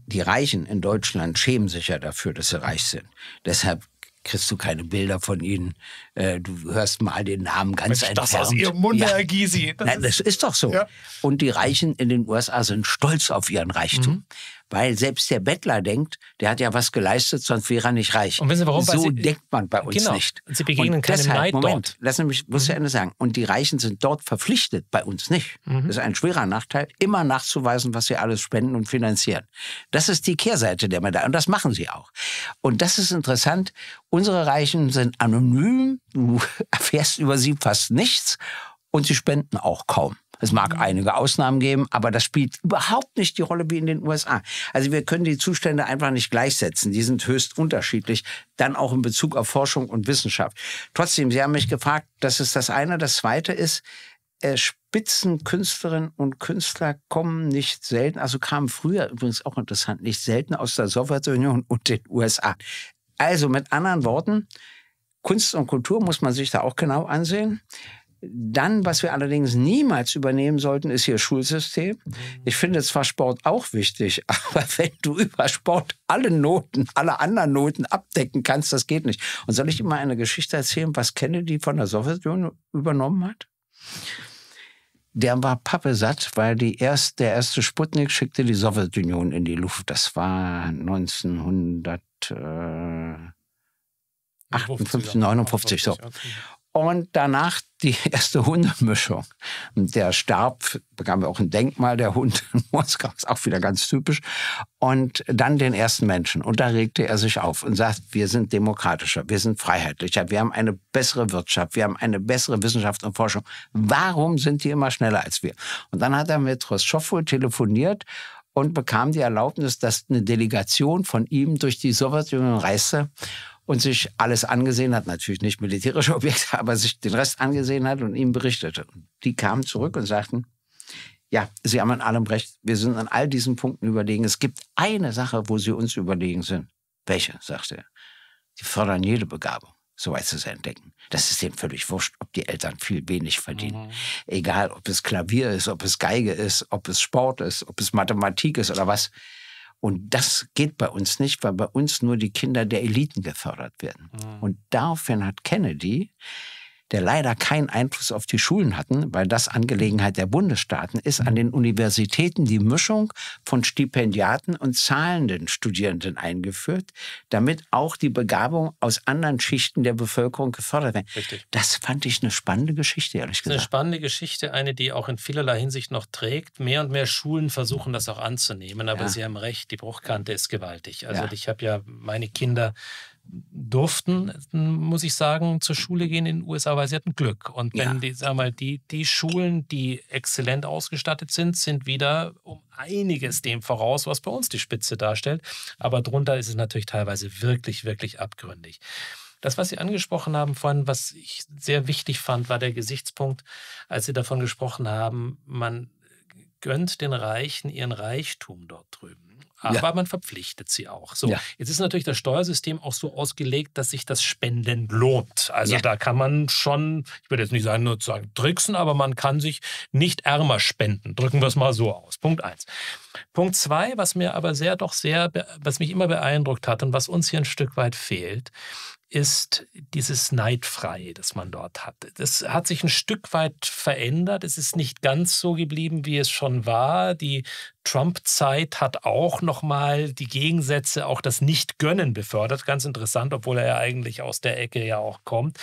Speaker 1: die Reichen in Deutschland schämen sich ja dafür, dass sie reich sind. Deshalb kriegst du keine Bilder von ihnen. Äh, du hörst mal den Namen ganz Mensch, entfernt. Das aus ihrem Munde, ja. Herr Gysi. Das, Nein, das ist doch so. Ja. Und die Reichen in den USA sind stolz auf ihren Reichtum. Mhm weil selbst der Bettler denkt, der hat ja was geleistet, sonst wäre er nicht reich. Und wissen Sie warum? So Sie, denkt man bei uns genau, nicht. Sie begegnen keinen keinem Neid Moment, dort. Lassen Sie mich bloß mhm. zu Ende sagen. Und die Reichen sind dort verpflichtet, bei uns nicht. Mhm. Das ist ein schwerer Nachteil, immer nachzuweisen, was sie alles spenden und finanzieren. Das ist die Kehrseite der Medaille. Und das machen sie auch. Und das ist interessant. Unsere Reichen sind anonym. Du erfährst über sie fast nichts. Und sie spenden auch kaum. Es mag mhm. einige Ausnahmen geben, aber das spielt überhaupt nicht die Rolle wie in den USA. Also wir können die Zustände einfach nicht gleichsetzen. Die sind höchst unterschiedlich, dann auch in Bezug auf Forschung und Wissenschaft. Trotzdem, Sie haben mich gefragt, das ist das eine. Das zweite ist, äh, Spitzenkünstlerinnen und Künstler kommen nicht selten, also kamen früher übrigens auch interessant, nicht selten aus der Sowjetunion und den USA. Also mit anderen Worten, Kunst und Kultur muss man sich da auch genau ansehen. Dann, was wir allerdings niemals übernehmen sollten, ist hier Schulsystem. Mhm. Ich finde zwar Sport auch wichtig, aber wenn du über Sport alle Noten, alle anderen Noten abdecken kannst, das geht nicht. Und soll ich immer eine Geschichte erzählen, was Kennedy von der Sowjetunion übernommen hat? Der war Pappe satt, weil die erst, der erste Sputnik schickte die Sowjetunion in die Luft. Das war 1900. Äh, 58, 59, so. Und danach die erste Hundemischung. Der starb, bekam auch ein Denkmal, der Hund in Moskau, ist auch wieder ganz typisch. Und dann den ersten Menschen. Und da regte er sich auf und sagt, wir sind demokratischer, wir sind freiheitlicher, wir haben eine bessere Wirtschaft, wir haben eine bessere Wissenschaft und Forschung. Warum sind die immer schneller als wir? Und dann hat er mit Khrushchev wohl telefoniert und bekam die Erlaubnis, dass eine Delegation von ihm durch die Sowjetunion reiste und sich alles angesehen hat, natürlich nicht militärische Objekte, aber sich den Rest angesehen hat und ihm berichtete. die kamen zurück und sagten, ja, Sie haben an allem recht, wir sind an all diesen Punkten überlegen. Es gibt eine Sache, wo Sie uns überlegen sind. Welche, sagte er. Sie fördern jede Begabung soweit Sie es entdecken. Das ist denen völlig wurscht, ob die Eltern viel wenig verdienen. Mhm. Egal, ob es Klavier ist, ob es Geige ist, ob es Sport ist, ob es Mathematik ist oder was. Und das geht bei uns nicht, weil bei uns nur die Kinder der Eliten gefördert werden. Mhm. Und daraufhin hat Kennedy der leider keinen Einfluss auf die Schulen hatten, weil das Angelegenheit der Bundesstaaten ist, an den Universitäten die Mischung von Stipendiaten und zahlenden Studierenden eingeführt, damit auch die Begabung aus anderen Schichten der Bevölkerung gefördert werden. Das fand ich eine spannende Geschichte, ehrlich gesagt. Eine
Speaker 2: spannende Geschichte, eine, die auch in vielerlei Hinsicht noch trägt. Mehr und mehr Schulen versuchen das auch anzunehmen, aber ja. Sie haben recht, die Bruchkante ist gewaltig. Also ja. ich habe ja meine Kinder durften, muss ich sagen, zur Schule gehen in den USA, weil sie hatten Glück. Und wenn ja. die, sagen mal, die, die Schulen, die exzellent ausgestattet sind, sind wieder um einiges dem voraus, was bei uns die Spitze darstellt. Aber drunter ist es natürlich teilweise wirklich, wirklich abgründig. Das, was Sie angesprochen haben vorhin, was ich sehr wichtig fand, war der Gesichtspunkt, als Sie davon gesprochen haben, man gönnt den Reichen ihren Reichtum dort drüben aber ja. man verpflichtet sie auch. So, ja. jetzt ist natürlich das Steuersystem auch so ausgelegt, dass sich das Spenden lohnt. Also ja. da kann man schon, ich würde jetzt nicht sagen, nur zu sagen tricksen, aber man kann sich nicht ärmer spenden. Drücken wir es mal so aus. Punkt eins. Punkt zwei, was mir aber sehr, doch sehr, was mich immer beeindruckt hat und was uns hier ein Stück weit fehlt, ist dieses Neidfrei, das man dort hat. Das hat sich ein Stück weit verändert. Es ist nicht ganz so geblieben, wie es schon war. Die Trump-Zeit hat auch nochmal die Gegensätze, auch das Nicht-Gönnen befördert. Ganz interessant, obwohl er ja eigentlich aus der Ecke ja auch kommt.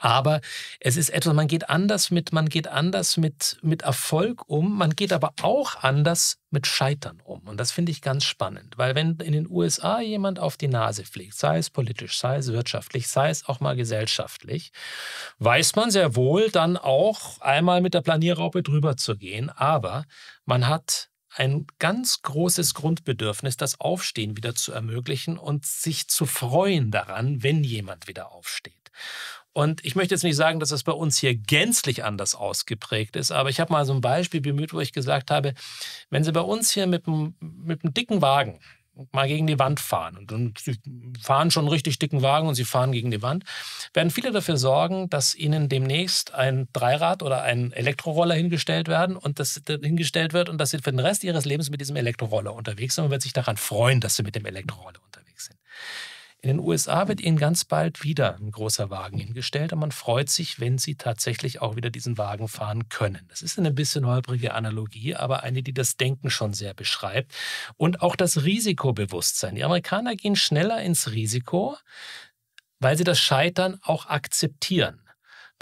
Speaker 2: Aber es ist etwas, man geht anders mit, man geht anders mit, mit Erfolg um, man geht aber auch anders mit Scheitern um. Und das finde ich ganz spannend, weil wenn in den USA jemand auf die Nase fliegt, sei es politisch, sei es wirtschaftlich, sei es auch mal gesellschaftlich, weiß man sehr wohl dann auch einmal mit der Planierraupe drüber zu gehen. Aber man hat ein ganz großes Grundbedürfnis, das Aufstehen wieder zu ermöglichen und sich zu freuen daran, wenn jemand wieder aufsteht. Und ich möchte jetzt nicht sagen, dass das bei uns hier gänzlich anders ausgeprägt ist, aber ich habe mal so ein Beispiel bemüht, wo ich gesagt habe, wenn Sie bei uns hier mit einem, mit einem dicken Wagen mal gegen die Wand fahren und, Sie fahren schon einen richtig dicken Wagen und Sie fahren gegen die Wand, werden viele dafür sorgen, dass Ihnen demnächst ein Dreirad oder ein Elektroroller hingestellt werden und das hingestellt wird und dass Sie für den Rest Ihres Lebens mit diesem Elektroroller unterwegs sind und wird sich daran freuen, dass Sie mit dem Elektroroller unterwegs sind. In den USA wird Ihnen ganz bald wieder ein großer Wagen hingestellt und man freut sich, wenn Sie tatsächlich auch wieder diesen Wagen fahren können. Das ist eine bisschen holprige Analogie, aber eine, die das Denken schon sehr beschreibt und auch das Risikobewusstsein. Die Amerikaner gehen schneller ins Risiko, weil sie das Scheitern auch akzeptieren.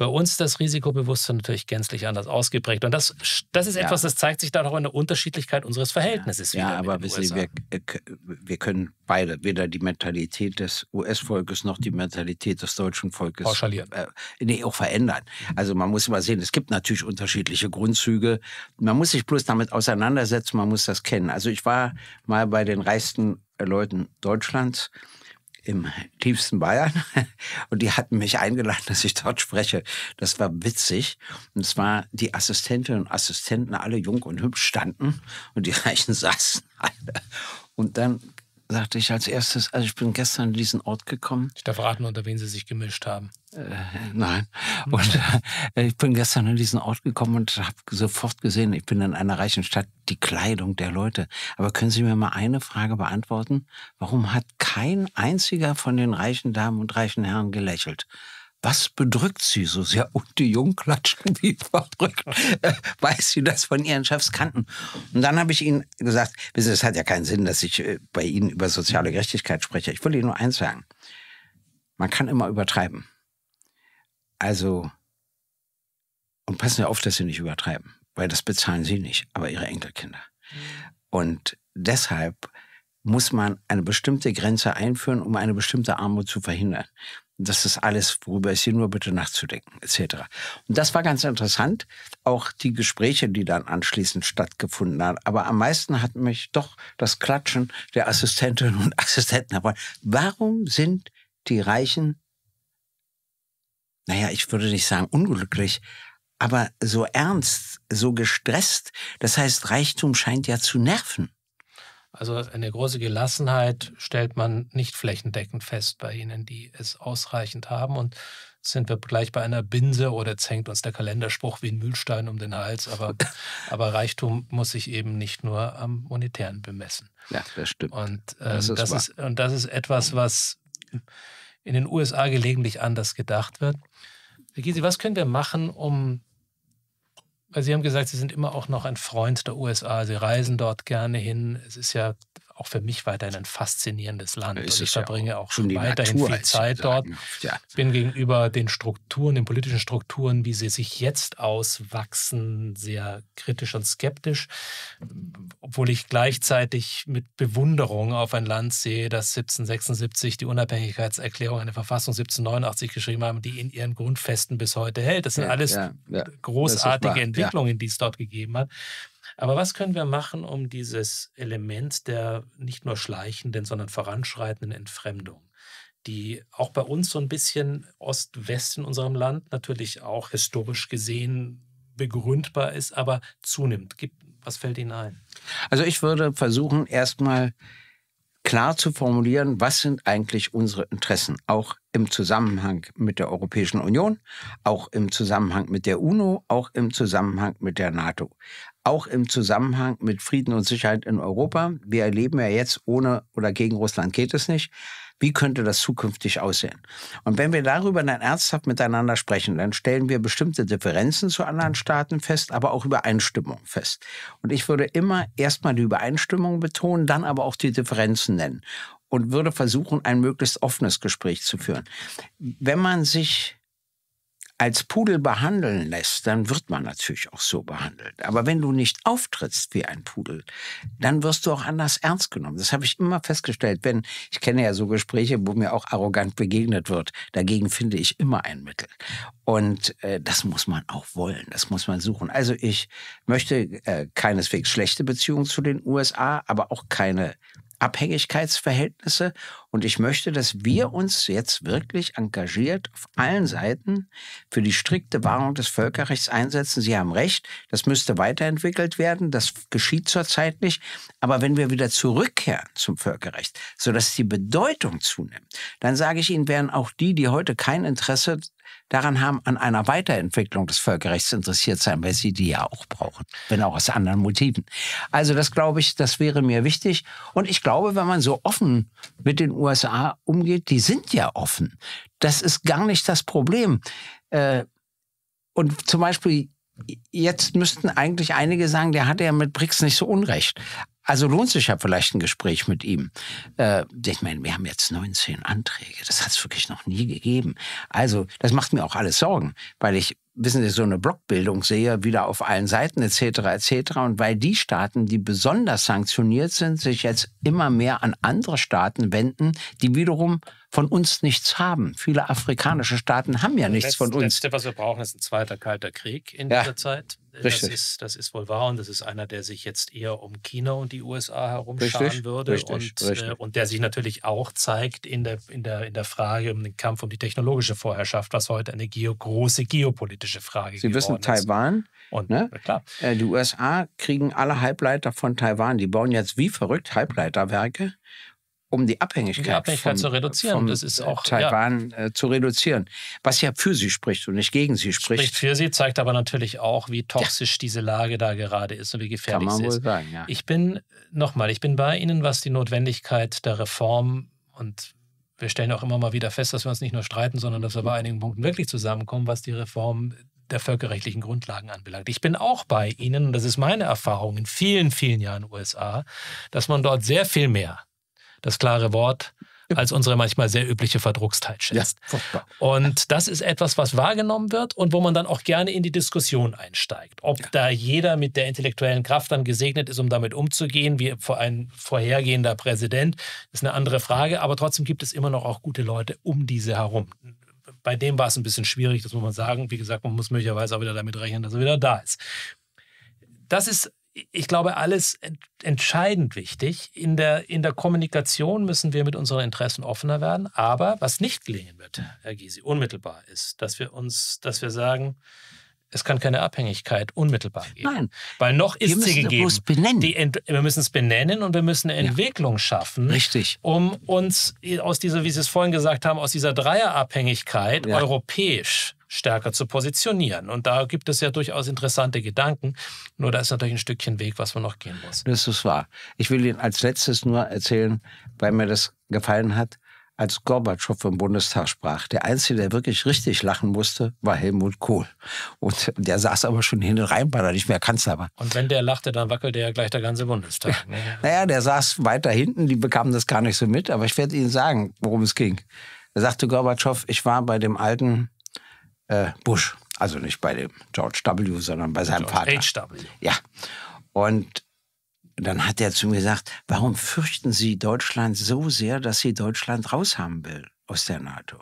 Speaker 2: Bei uns ist das Risikobewusstsein natürlich gänzlich anders ausgeprägt. Und das, das ist etwas, ja. das zeigt sich dann auch in der Unterschiedlichkeit unseres
Speaker 1: Verhältnisses. Ja, aber wissen Sie, wir, wir können beide, weder die Mentalität des US-Volkes noch die Mentalität des deutschen Volkes Äh, nee, auch verändern. Mhm. Also man muss immer sehen, es gibt natürlich unterschiedliche Grundzüge. Man muss sich bloß damit auseinandersetzen, man muss das kennen. Also ich war mal bei den reichsten Leuten Deutschlands im tiefsten Bayern und die hatten mich eingeladen, dass ich dort spreche. Das war witzig. Und zwar die Assistentinnen und Assistenten, alle jung und hübsch standen und die Reichen saßen alle. Und dann sagte ich als erstes, also ich bin gestern in diesen Ort gekommen. Ich darf raten, unter wen Sie sich gemischt haben. Äh, nein. Hm. Und äh, ich bin gestern in diesen Ort gekommen und habe sofort gesehen, ich bin in einer reichen Stadt, die Kleidung der Leute. Aber können Sie mir mal eine Frage beantworten? Warum hat kein einziger von den reichen Damen und reichen Herren gelächelt? was bedrückt sie so sehr? Und oh, die Jungen klatschen wie verrückt, äh, weil sie das von ihren Chefs kannten. Und dann habe ich ihnen gesagt, wissen es hat ja keinen Sinn, dass ich äh, bei Ihnen über soziale Gerechtigkeit spreche. Ich will Ihnen nur eins sagen. Man kann immer übertreiben. Also, und passen Sie auf, dass Sie nicht übertreiben, weil das bezahlen Sie nicht, aber Ihre Enkelkinder. Mhm. Und deshalb muss man eine bestimmte Grenze einführen, um eine bestimmte Armut zu verhindern das ist alles, worüber ich Sie nur bitte nachzudenken, etc. Und das war ganz interessant, auch die Gespräche, die dann anschließend stattgefunden haben. Aber am meisten hat mich doch das Klatschen der Assistentinnen und Assistenten erfreut. Warum sind die Reichen, naja, ich würde nicht sagen unglücklich, aber so ernst, so gestresst? Das heißt, Reichtum scheint ja zu nerven.
Speaker 2: Also eine große Gelassenheit stellt man nicht flächendeckend fest bei Ihnen, die es ausreichend haben. Und sind wir gleich bei einer Binse oder zängt uns der Kalenderspruch wie ein Mühlstein um den Hals. Aber, aber Reichtum muss sich eben nicht nur am Monetären bemessen. Ja, das stimmt. Und, äh, das, ähm, ist das ist, und das ist etwas, was in den USA gelegentlich anders gedacht wird. Gisi, was können wir machen, um weil Sie haben gesagt, Sie sind immer auch noch ein Freund der USA. Sie reisen dort gerne hin. Es ist ja auch für mich weiterhin ein faszinierendes Land. Ja, und ich verbringe ja auch, auch schon weiterhin Natur, viel Zeit dort. Ja. Bin gegenüber den Strukturen, den politischen Strukturen, wie sie sich jetzt auswachsen, sehr kritisch und skeptisch, obwohl ich gleichzeitig mit Bewunderung auf ein Land sehe, das 1776 die Unabhängigkeitserklärung, eine Verfassung 1789 geschrieben haben, die in ihren Grundfesten bis heute hält. Das sind alles
Speaker 1: großartige Entwicklungen,
Speaker 2: die es dort gegeben hat. Aber was können wir machen, um dieses Element der nicht nur schleichenden, sondern voranschreitenden Entfremdung die auch bei uns so ein bisschen Ost-West in unserem Land natürlich auch historisch gesehen begründbar ist, aber zunimmt. Was fällt Ihnen ein?
Speaker 1: Also ich würde versuchen, erstmal klar zu formulieren, was sind eigentlich unsere Interessen, auch im Zusammenhang mit der Europäischen Union, auch im Zusammenhang mit der UNO, auch im Zusammenhang mit der NATO auch im Zusammenhang mit Frieden und Sicherheit in Europa. Wir erleben ja jetzt, ohne oder gegen Russland geht es nicht. Wie könnte das zukünftig aussehen? Und wenn wir darüber dann ernsthaft miteinander sprechen, dann stellen wir bestimmte Differenzen zu anderen Staaten fest, aber auch Übereinstimmungen fest. Und ich würde immer erstmal die Übereinstimmung betonen, dann aber auch die Differenzen nennen und würde versuchen, ein möglichst offenes Gespräch zu führen. Wenn man sich als Pudel behandeln lässt, dann wird man natürlich auch so behandelt. Aber wenn du nicht auftrittst wie ein Pudel, dann wirst du auch anders ernst genommen. Das habe ich immer festgestellt. Wenn ich kenne ja so Gespräche, wo mir auch arrogant begegnet wird, dagegen finde ich immer ein Mittel. Und äh, das muss man auch wollen, das muss man suchen. Also ich möchte äh, keineswegs schlechte Beziehungen zu den USA, aber auch keine Abhängigkeitsverhältnisse. Und ich möchte, dass wir mhm. uns jetzt wirklich engagiert auf allen Seiten für die strikte Wahrung des Völkerrechts einsetzen. Sie haben recht, das müsste weiterentwickelt werden. Das geschieht zurzeit nicht. Aber wenn wir wieder zurückkehren zum Völkerrecht, sodass die Bedeutung zunimmt, dann sage ich Ihnen, werden auch die, die heute kein Interesse daran haben, an einer Weiterentwicklung des Völkerrechts interessiert sein, weil sie die ja auch brauchen, wenn auch aus anderen Motiven. Also das glaube ich, das wäre mir wichtig. Und ich glaube, wenn man so offen mit den USA umgeht, die sind ja offen. Das ist gar nicht das Problem. Äh, und zum Beispiel jetzt müssten eigentlich einige sagen, der hat ja mit BRICS nicht so Unrecht. Also lohnt sich ja vielleicht ein Gespräch mit ihm. Äh, ich meine, wir haben jetzt 19 Anträge. Das hat es wirklich noch nie gegeben. Also, das macht mir auch alles Sorgen, weil ich, wissen Sie, so eine Blockbildung sehe, wieder auf allen Seiten etc. etc. Und weil die Staaten, die besonders sanktioniert sind, sich jetzt immer mehr an andere Staaten wenden, die wiederum von uns nichts haben. Viele afrikanische Staaten haben ja nichts Letzt, von uns. Das
Speaker 2: Letzte, was wir brauchen, ist ein zweiter kalter Krieg in ja. dieser Zeit. Richtig. Das, ist, das ist wohl wahr und das ist einer, der sich jetzt eher um China und die USA herumscharen richtig, würde richtig, und, äh, richtig. und der sich natürlich auch zeigt in der, in, der, in der Frage um den Kampf um die technologische Vorherrschaft, was heute eine geo große geopolitische Frage ist. Sie wissen, ist. Taiwan,
Speaker 1: und, ne? klar. Äh, die USA kriegen alle Halbleiter von Taiwan. Die bauen jetzt wie verrückt Halbleiterwerke um die Abhängigkeit, die Abhängigkeit von, zu reduzieren. Das ist auch Taiwan ja. Äh, zu reduzieren, was ja für sie spricht und nicht gegen sie spricht. Spricht
Speaker 2: für sie, zeigt aber natürlich auch, wie toxisch ja. diese Lage da gerade ist und wie gefährlich Kann man wohl sie ist. Sagen, ja. Ich bin nochmal, ich bin bei Ihnen, was die Notwendigkeit der Reform und wir stellen auch immer mal wieder fest, dass wir uns nicht nur streiten, sondern dass wir bei einigen Punkten wirklich zusammenkommen, was die Reform der völkerrechtlichen Grundlagen anbelangt. Ich bin auch bei Ihnen, und das ist meine Erfahrung in vielen, vielen Jahren in den USA, dass man dort sehr viel mehr das klare Wort als unsere manchmal sehr übliche Verdruckstheit schätzt. Ja, und das ist etwas, was wahrgenommen wird und wo man dann auch gerne in die Diskussion einsteigt. Ob ja. da jeder mit der intellektuellen Kraft dann gesegnet ist, um damit umzugehen, wie ein vorhergehender Präsident, ist eine andere Frage. Aber trotzdem gibt es immer noch auch gute Leute um diese herum. Bei dem war es ein bisschen schwierig, das muss man sagen. Wie gesagt, man muss möglicherweise auch wieder damit rechnen, dass er wieder da ist. Das ist ich glaube, alles entscheidend wichtig. In der, in der Kommunikation müssen wir mit unseren Interessen offener werden. Aber was nicht gelingen wird, Herr Gysi, unmittelbar ist, dass wir uns, dass wir sagen, es kann keine Abhängigkeit unmittelbar geben. Nein. Weil noch ist sie gegeben. Die, wir müssen es benennen und wir müssen eine Entwicklung schaffen, Richtig. um uns aus dieser, wie Sie es vorhin gesagt haben, aus dieser Dreierabhängigkeit ja. europäisch stärker zu positionieren. Und da gibt es ja durchaus interessante Gedanken. Nur da ist natürlich ein Stückchen Weg, was man noch gehen
Speaker 1: muss. Das ist wahr. Ich will Ihnen als letztes nur erzählen, weil mir das gefallen hat, als Gorbatschow im Bundestag sprach. Der Einzige, der wirklich richtig lachen musste, war Helmut Kohl. Und der saß aber schon hinten rein, weil er nicht mehr Kanzler war.
Speaker 2: Und wenn der lachte, dann wackelte ja gleich der ganze Bundestag. Ne?
Speaker 1: Naja, der saß weiter hinten, die bekamen das gar nicht so mit. Aber ich werde Ihnen sagen, worum es ging. Er sagte Gorbatschow, ich war bei dem alten äh, Bush. Also nicht bei dem George W., sondern bei seinem George Vater. H.W. Ja. Und dann hat er zu mir gesagt, warum fürchten Sie Deutschland so sehr, dass Sie Deutschland raushaben will aus der NATO?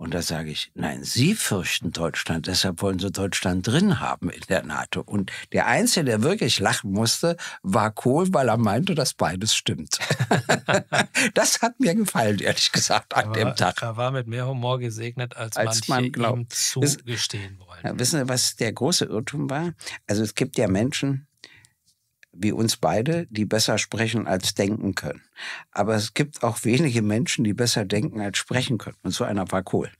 Speaker 1: Und da sage ich, nein, Sie fürchten Deutschland, deshalb wollen Sie Deutschland drin haben in der NATO. Und der Einzige, der wirklich lachen musste, war Kohl, weil er meinte, dass beides stimmt. das hat mir gefallen, ehrlich gesagt, an war, dem Tag.
Speaker 2: Er war mit mehr Humor gesegnet, als, als manche man ihm zugestehen
Speaker 1: wollen. Ja, wissen Sie, was der große Irrtum war? Also es gibt ja Menschen, wie uns beide, die besser sprechen als denken können. Aber es gibt auch wenige Menschen, die besser denken als sprechen können. Und so einer war Kohl.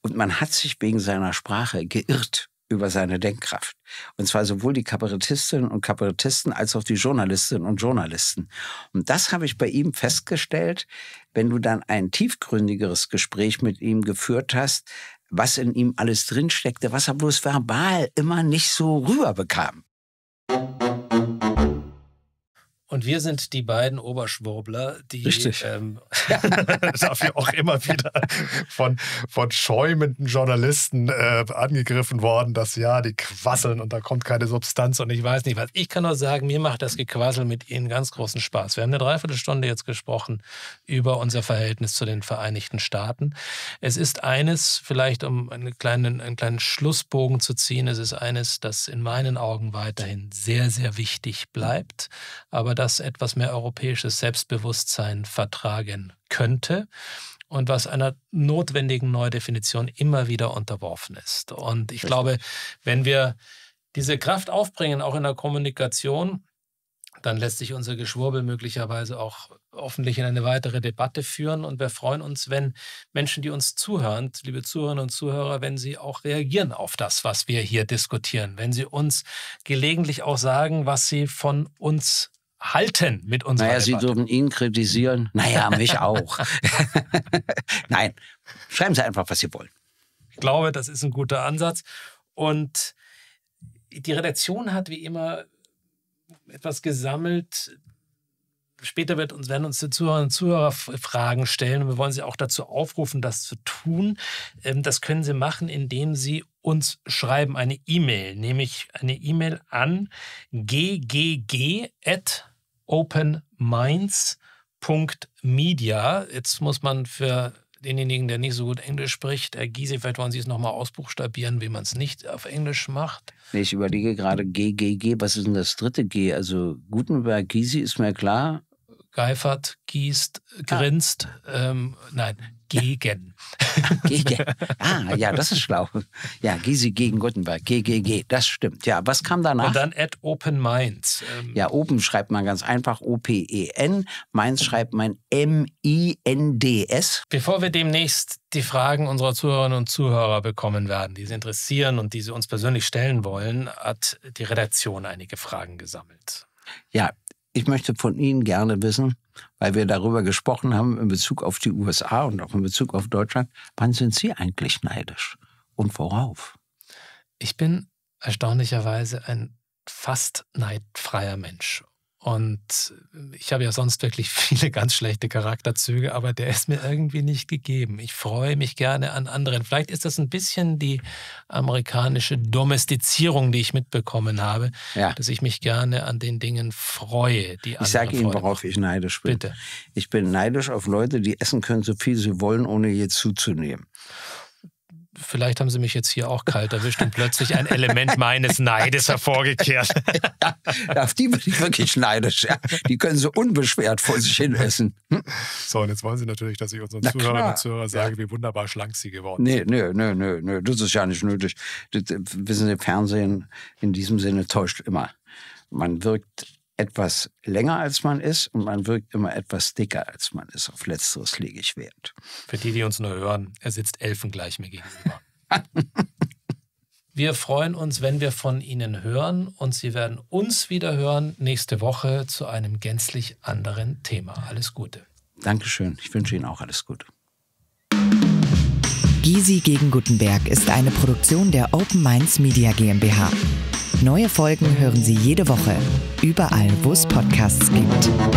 Speaker 1: Und man hat sich wegen seiner Sprache geirrt über seine Denkkraft. Und zwar sowohl die Kabarettistinnen und Kabarettisten als auch die Journalistinnen und Journalisten. Und das habe ich bei ihm festgestellt, wenn du dann ein tiefgründigeres Gespräch mit ihm geführt hast, was in ihm alles drinsteckte, was er bloß verbal immer nicht so rüberbekam. Musik und
Speaker 2: wir sind die beiden Oberschwurbler, die Richtig. Ähm, dafür auch immer wieder von, von schäumenden Journalisten äh, angegriffen worden, dass ja, die quasseln und da kommt keine Substanz und ich weiß nicht was. Ich kann nur sagen, mir macht das Gequassel mit Ihnen ganz großen Spaß. Wir haben eine Dreiviertelstunde jetzt gesprochen über unser Verhältnis zu den Vereinigten Staaten. Es ist eines, vielleicht um einen kleinen, einen kleinen Schlussbogen zu ziehen, es ist eines, das in meinen Augen weiterhin sehr, sehr wichtig bleibt, aber das das etwas mehr europäisches Selbstbewusstsein vertragen könnte und was einer notwendigen Neudefinition immer wieder unterworfen ist. Und ich glaube, wenn wir diese Kraft aufbringen, auch in der Kommunikation, dann lässt sich unser Geschwurbel möglicherweise auch hoffentlich in eine weitere Debatte führen. Und wir freuen uns, wenn Menschen, die uns zuhören, liebe Zuhörerinnen und Zuhörer, wenn sie auch reagieren auf das, was wir hier diskutieren, wenn sie uns gelegentlich auch sagen, was sie von uns halten mit unserer Naja, Debatte. Sie
Speaker 1: dürfen ihn kritisieren. Naja, mich auch. Nein, schreiben Sie einfach, was Sie wollen.
Speaker 2: Ich glaube, das ist ein guter Ansatz. Und die Redaktion hat wie immer etwas gesammelt. Später wird uns, werden uns die Zuhörerinnen und Zuhörer Fragen stellen wir wollen Sie auch dazu aufrufen, das zu tun. Ähm, das können Sie machen, indem Sie uns schreiben eine E-Mail, nämlich eine E-Mail an ggg@ openminds.media. Jetzt muss man für denjenigen, der nicht so gut Englisch spricht, Herr Giese, vielleicht wollen Sie es nochmal ausbuchstabieren, wie man es nicht auf Englisch
Speaker 1: macht. Ich überlege gerade GGG, was ist denn das dritte G? Also Gutenberg, Giese ist mir klar.
Speaker 2: Geifert, gießt, grinst. Ah. Ähm, nein,
Speaker 1: gegen. gegen. Ah, ja, das ist schlau. Ja, Gysi gegen Gutenberg. GGG, das stimmt. Ja, was kam danach? Und dann
Speaker 2: at Open Minds. Ähm ja,
Speaker 1: Open schreibt man ganz einfach O-P-E-N. Minds schreibt man M-I-N-D-S. Bevor wir
Speaker 2: demnächst die Fragen unserer Zuhörerinnen und Zuhörer bekommen werden, die sie interessieren und die sie uns persönlich stellen wollen, hat die Redaktion einige Fragen gesammelt.
Speaker 1: Ja, ich möchte von Ihnen gerne wissen, weil wir darüber gesprochen haben in Bezug auf die USA und auch in Bezug auf Deutschland. Wann sind Sie eigentlich neidisch und worauf? Ich bin
Speaker 2: erstaunlicherweise ein fast neidfreier Mensch. Und ich habe ja sonst wirklich viele ganz schlechte Charakterzüge, aber der ist mir irgendwie nicht gegeben. Ich freue mich gerne an anderen. Vielleicht ist das ein bisschen die amerikanische Domestizierung, die ich mitbekommen habe, ja. dass ich mich gerne an den Dingen freue, die Ich sage Ihnen,
Speaker 1: worauf ich neidisch bin. Bitte. Ich bin neidisch auf Leute, die essen können, so viel sie wollen, ohne je zuzunehmen vielleicht
Speaker 2: haben sie mich jetzt hier auch kalt erwischt und plötzlich ein Element
Speaker 1: meines Neides hervorgekehrt. ja, auf die bin ich wirklich neidisch. Ja. Die können so unbeschwert vor sich hin essen. Hm? So, und jetzt wollen sie natürlich, dass ich unseren Na, Zuhörern klar. und Zuhörern sage, ja. wie wunderbar schlank sie geworden sind. Nee, nee, nee, nee, das ist ja nicht nötig. Das, äh, wissen Sie, Fernsehen in diesem Sinne täuscht immer. Man wirkt etwas länger als man ist und man wirkt immer etwas dicker als man ist. Auf Letzteres lege ich Wert.
Speaker 2: Für die, die uns nur hören, er sitzt elfengleich mir gegenüber. wir freuen uns, wenn wir von Ihnen hören und Sie werden uns wieder hören nächste Woche zu einem
Speaker 1: gänzlich anderen Thema. Alles Gute. Dankeschön. Ich wünsche Ihnen auch alles Gute. Gysi gegen Gutenberg ist eine Produktion der Open Minds Media GmbH. Neue Folgen hören Sie jede Woche. Überall, wo es Podcasts gibt.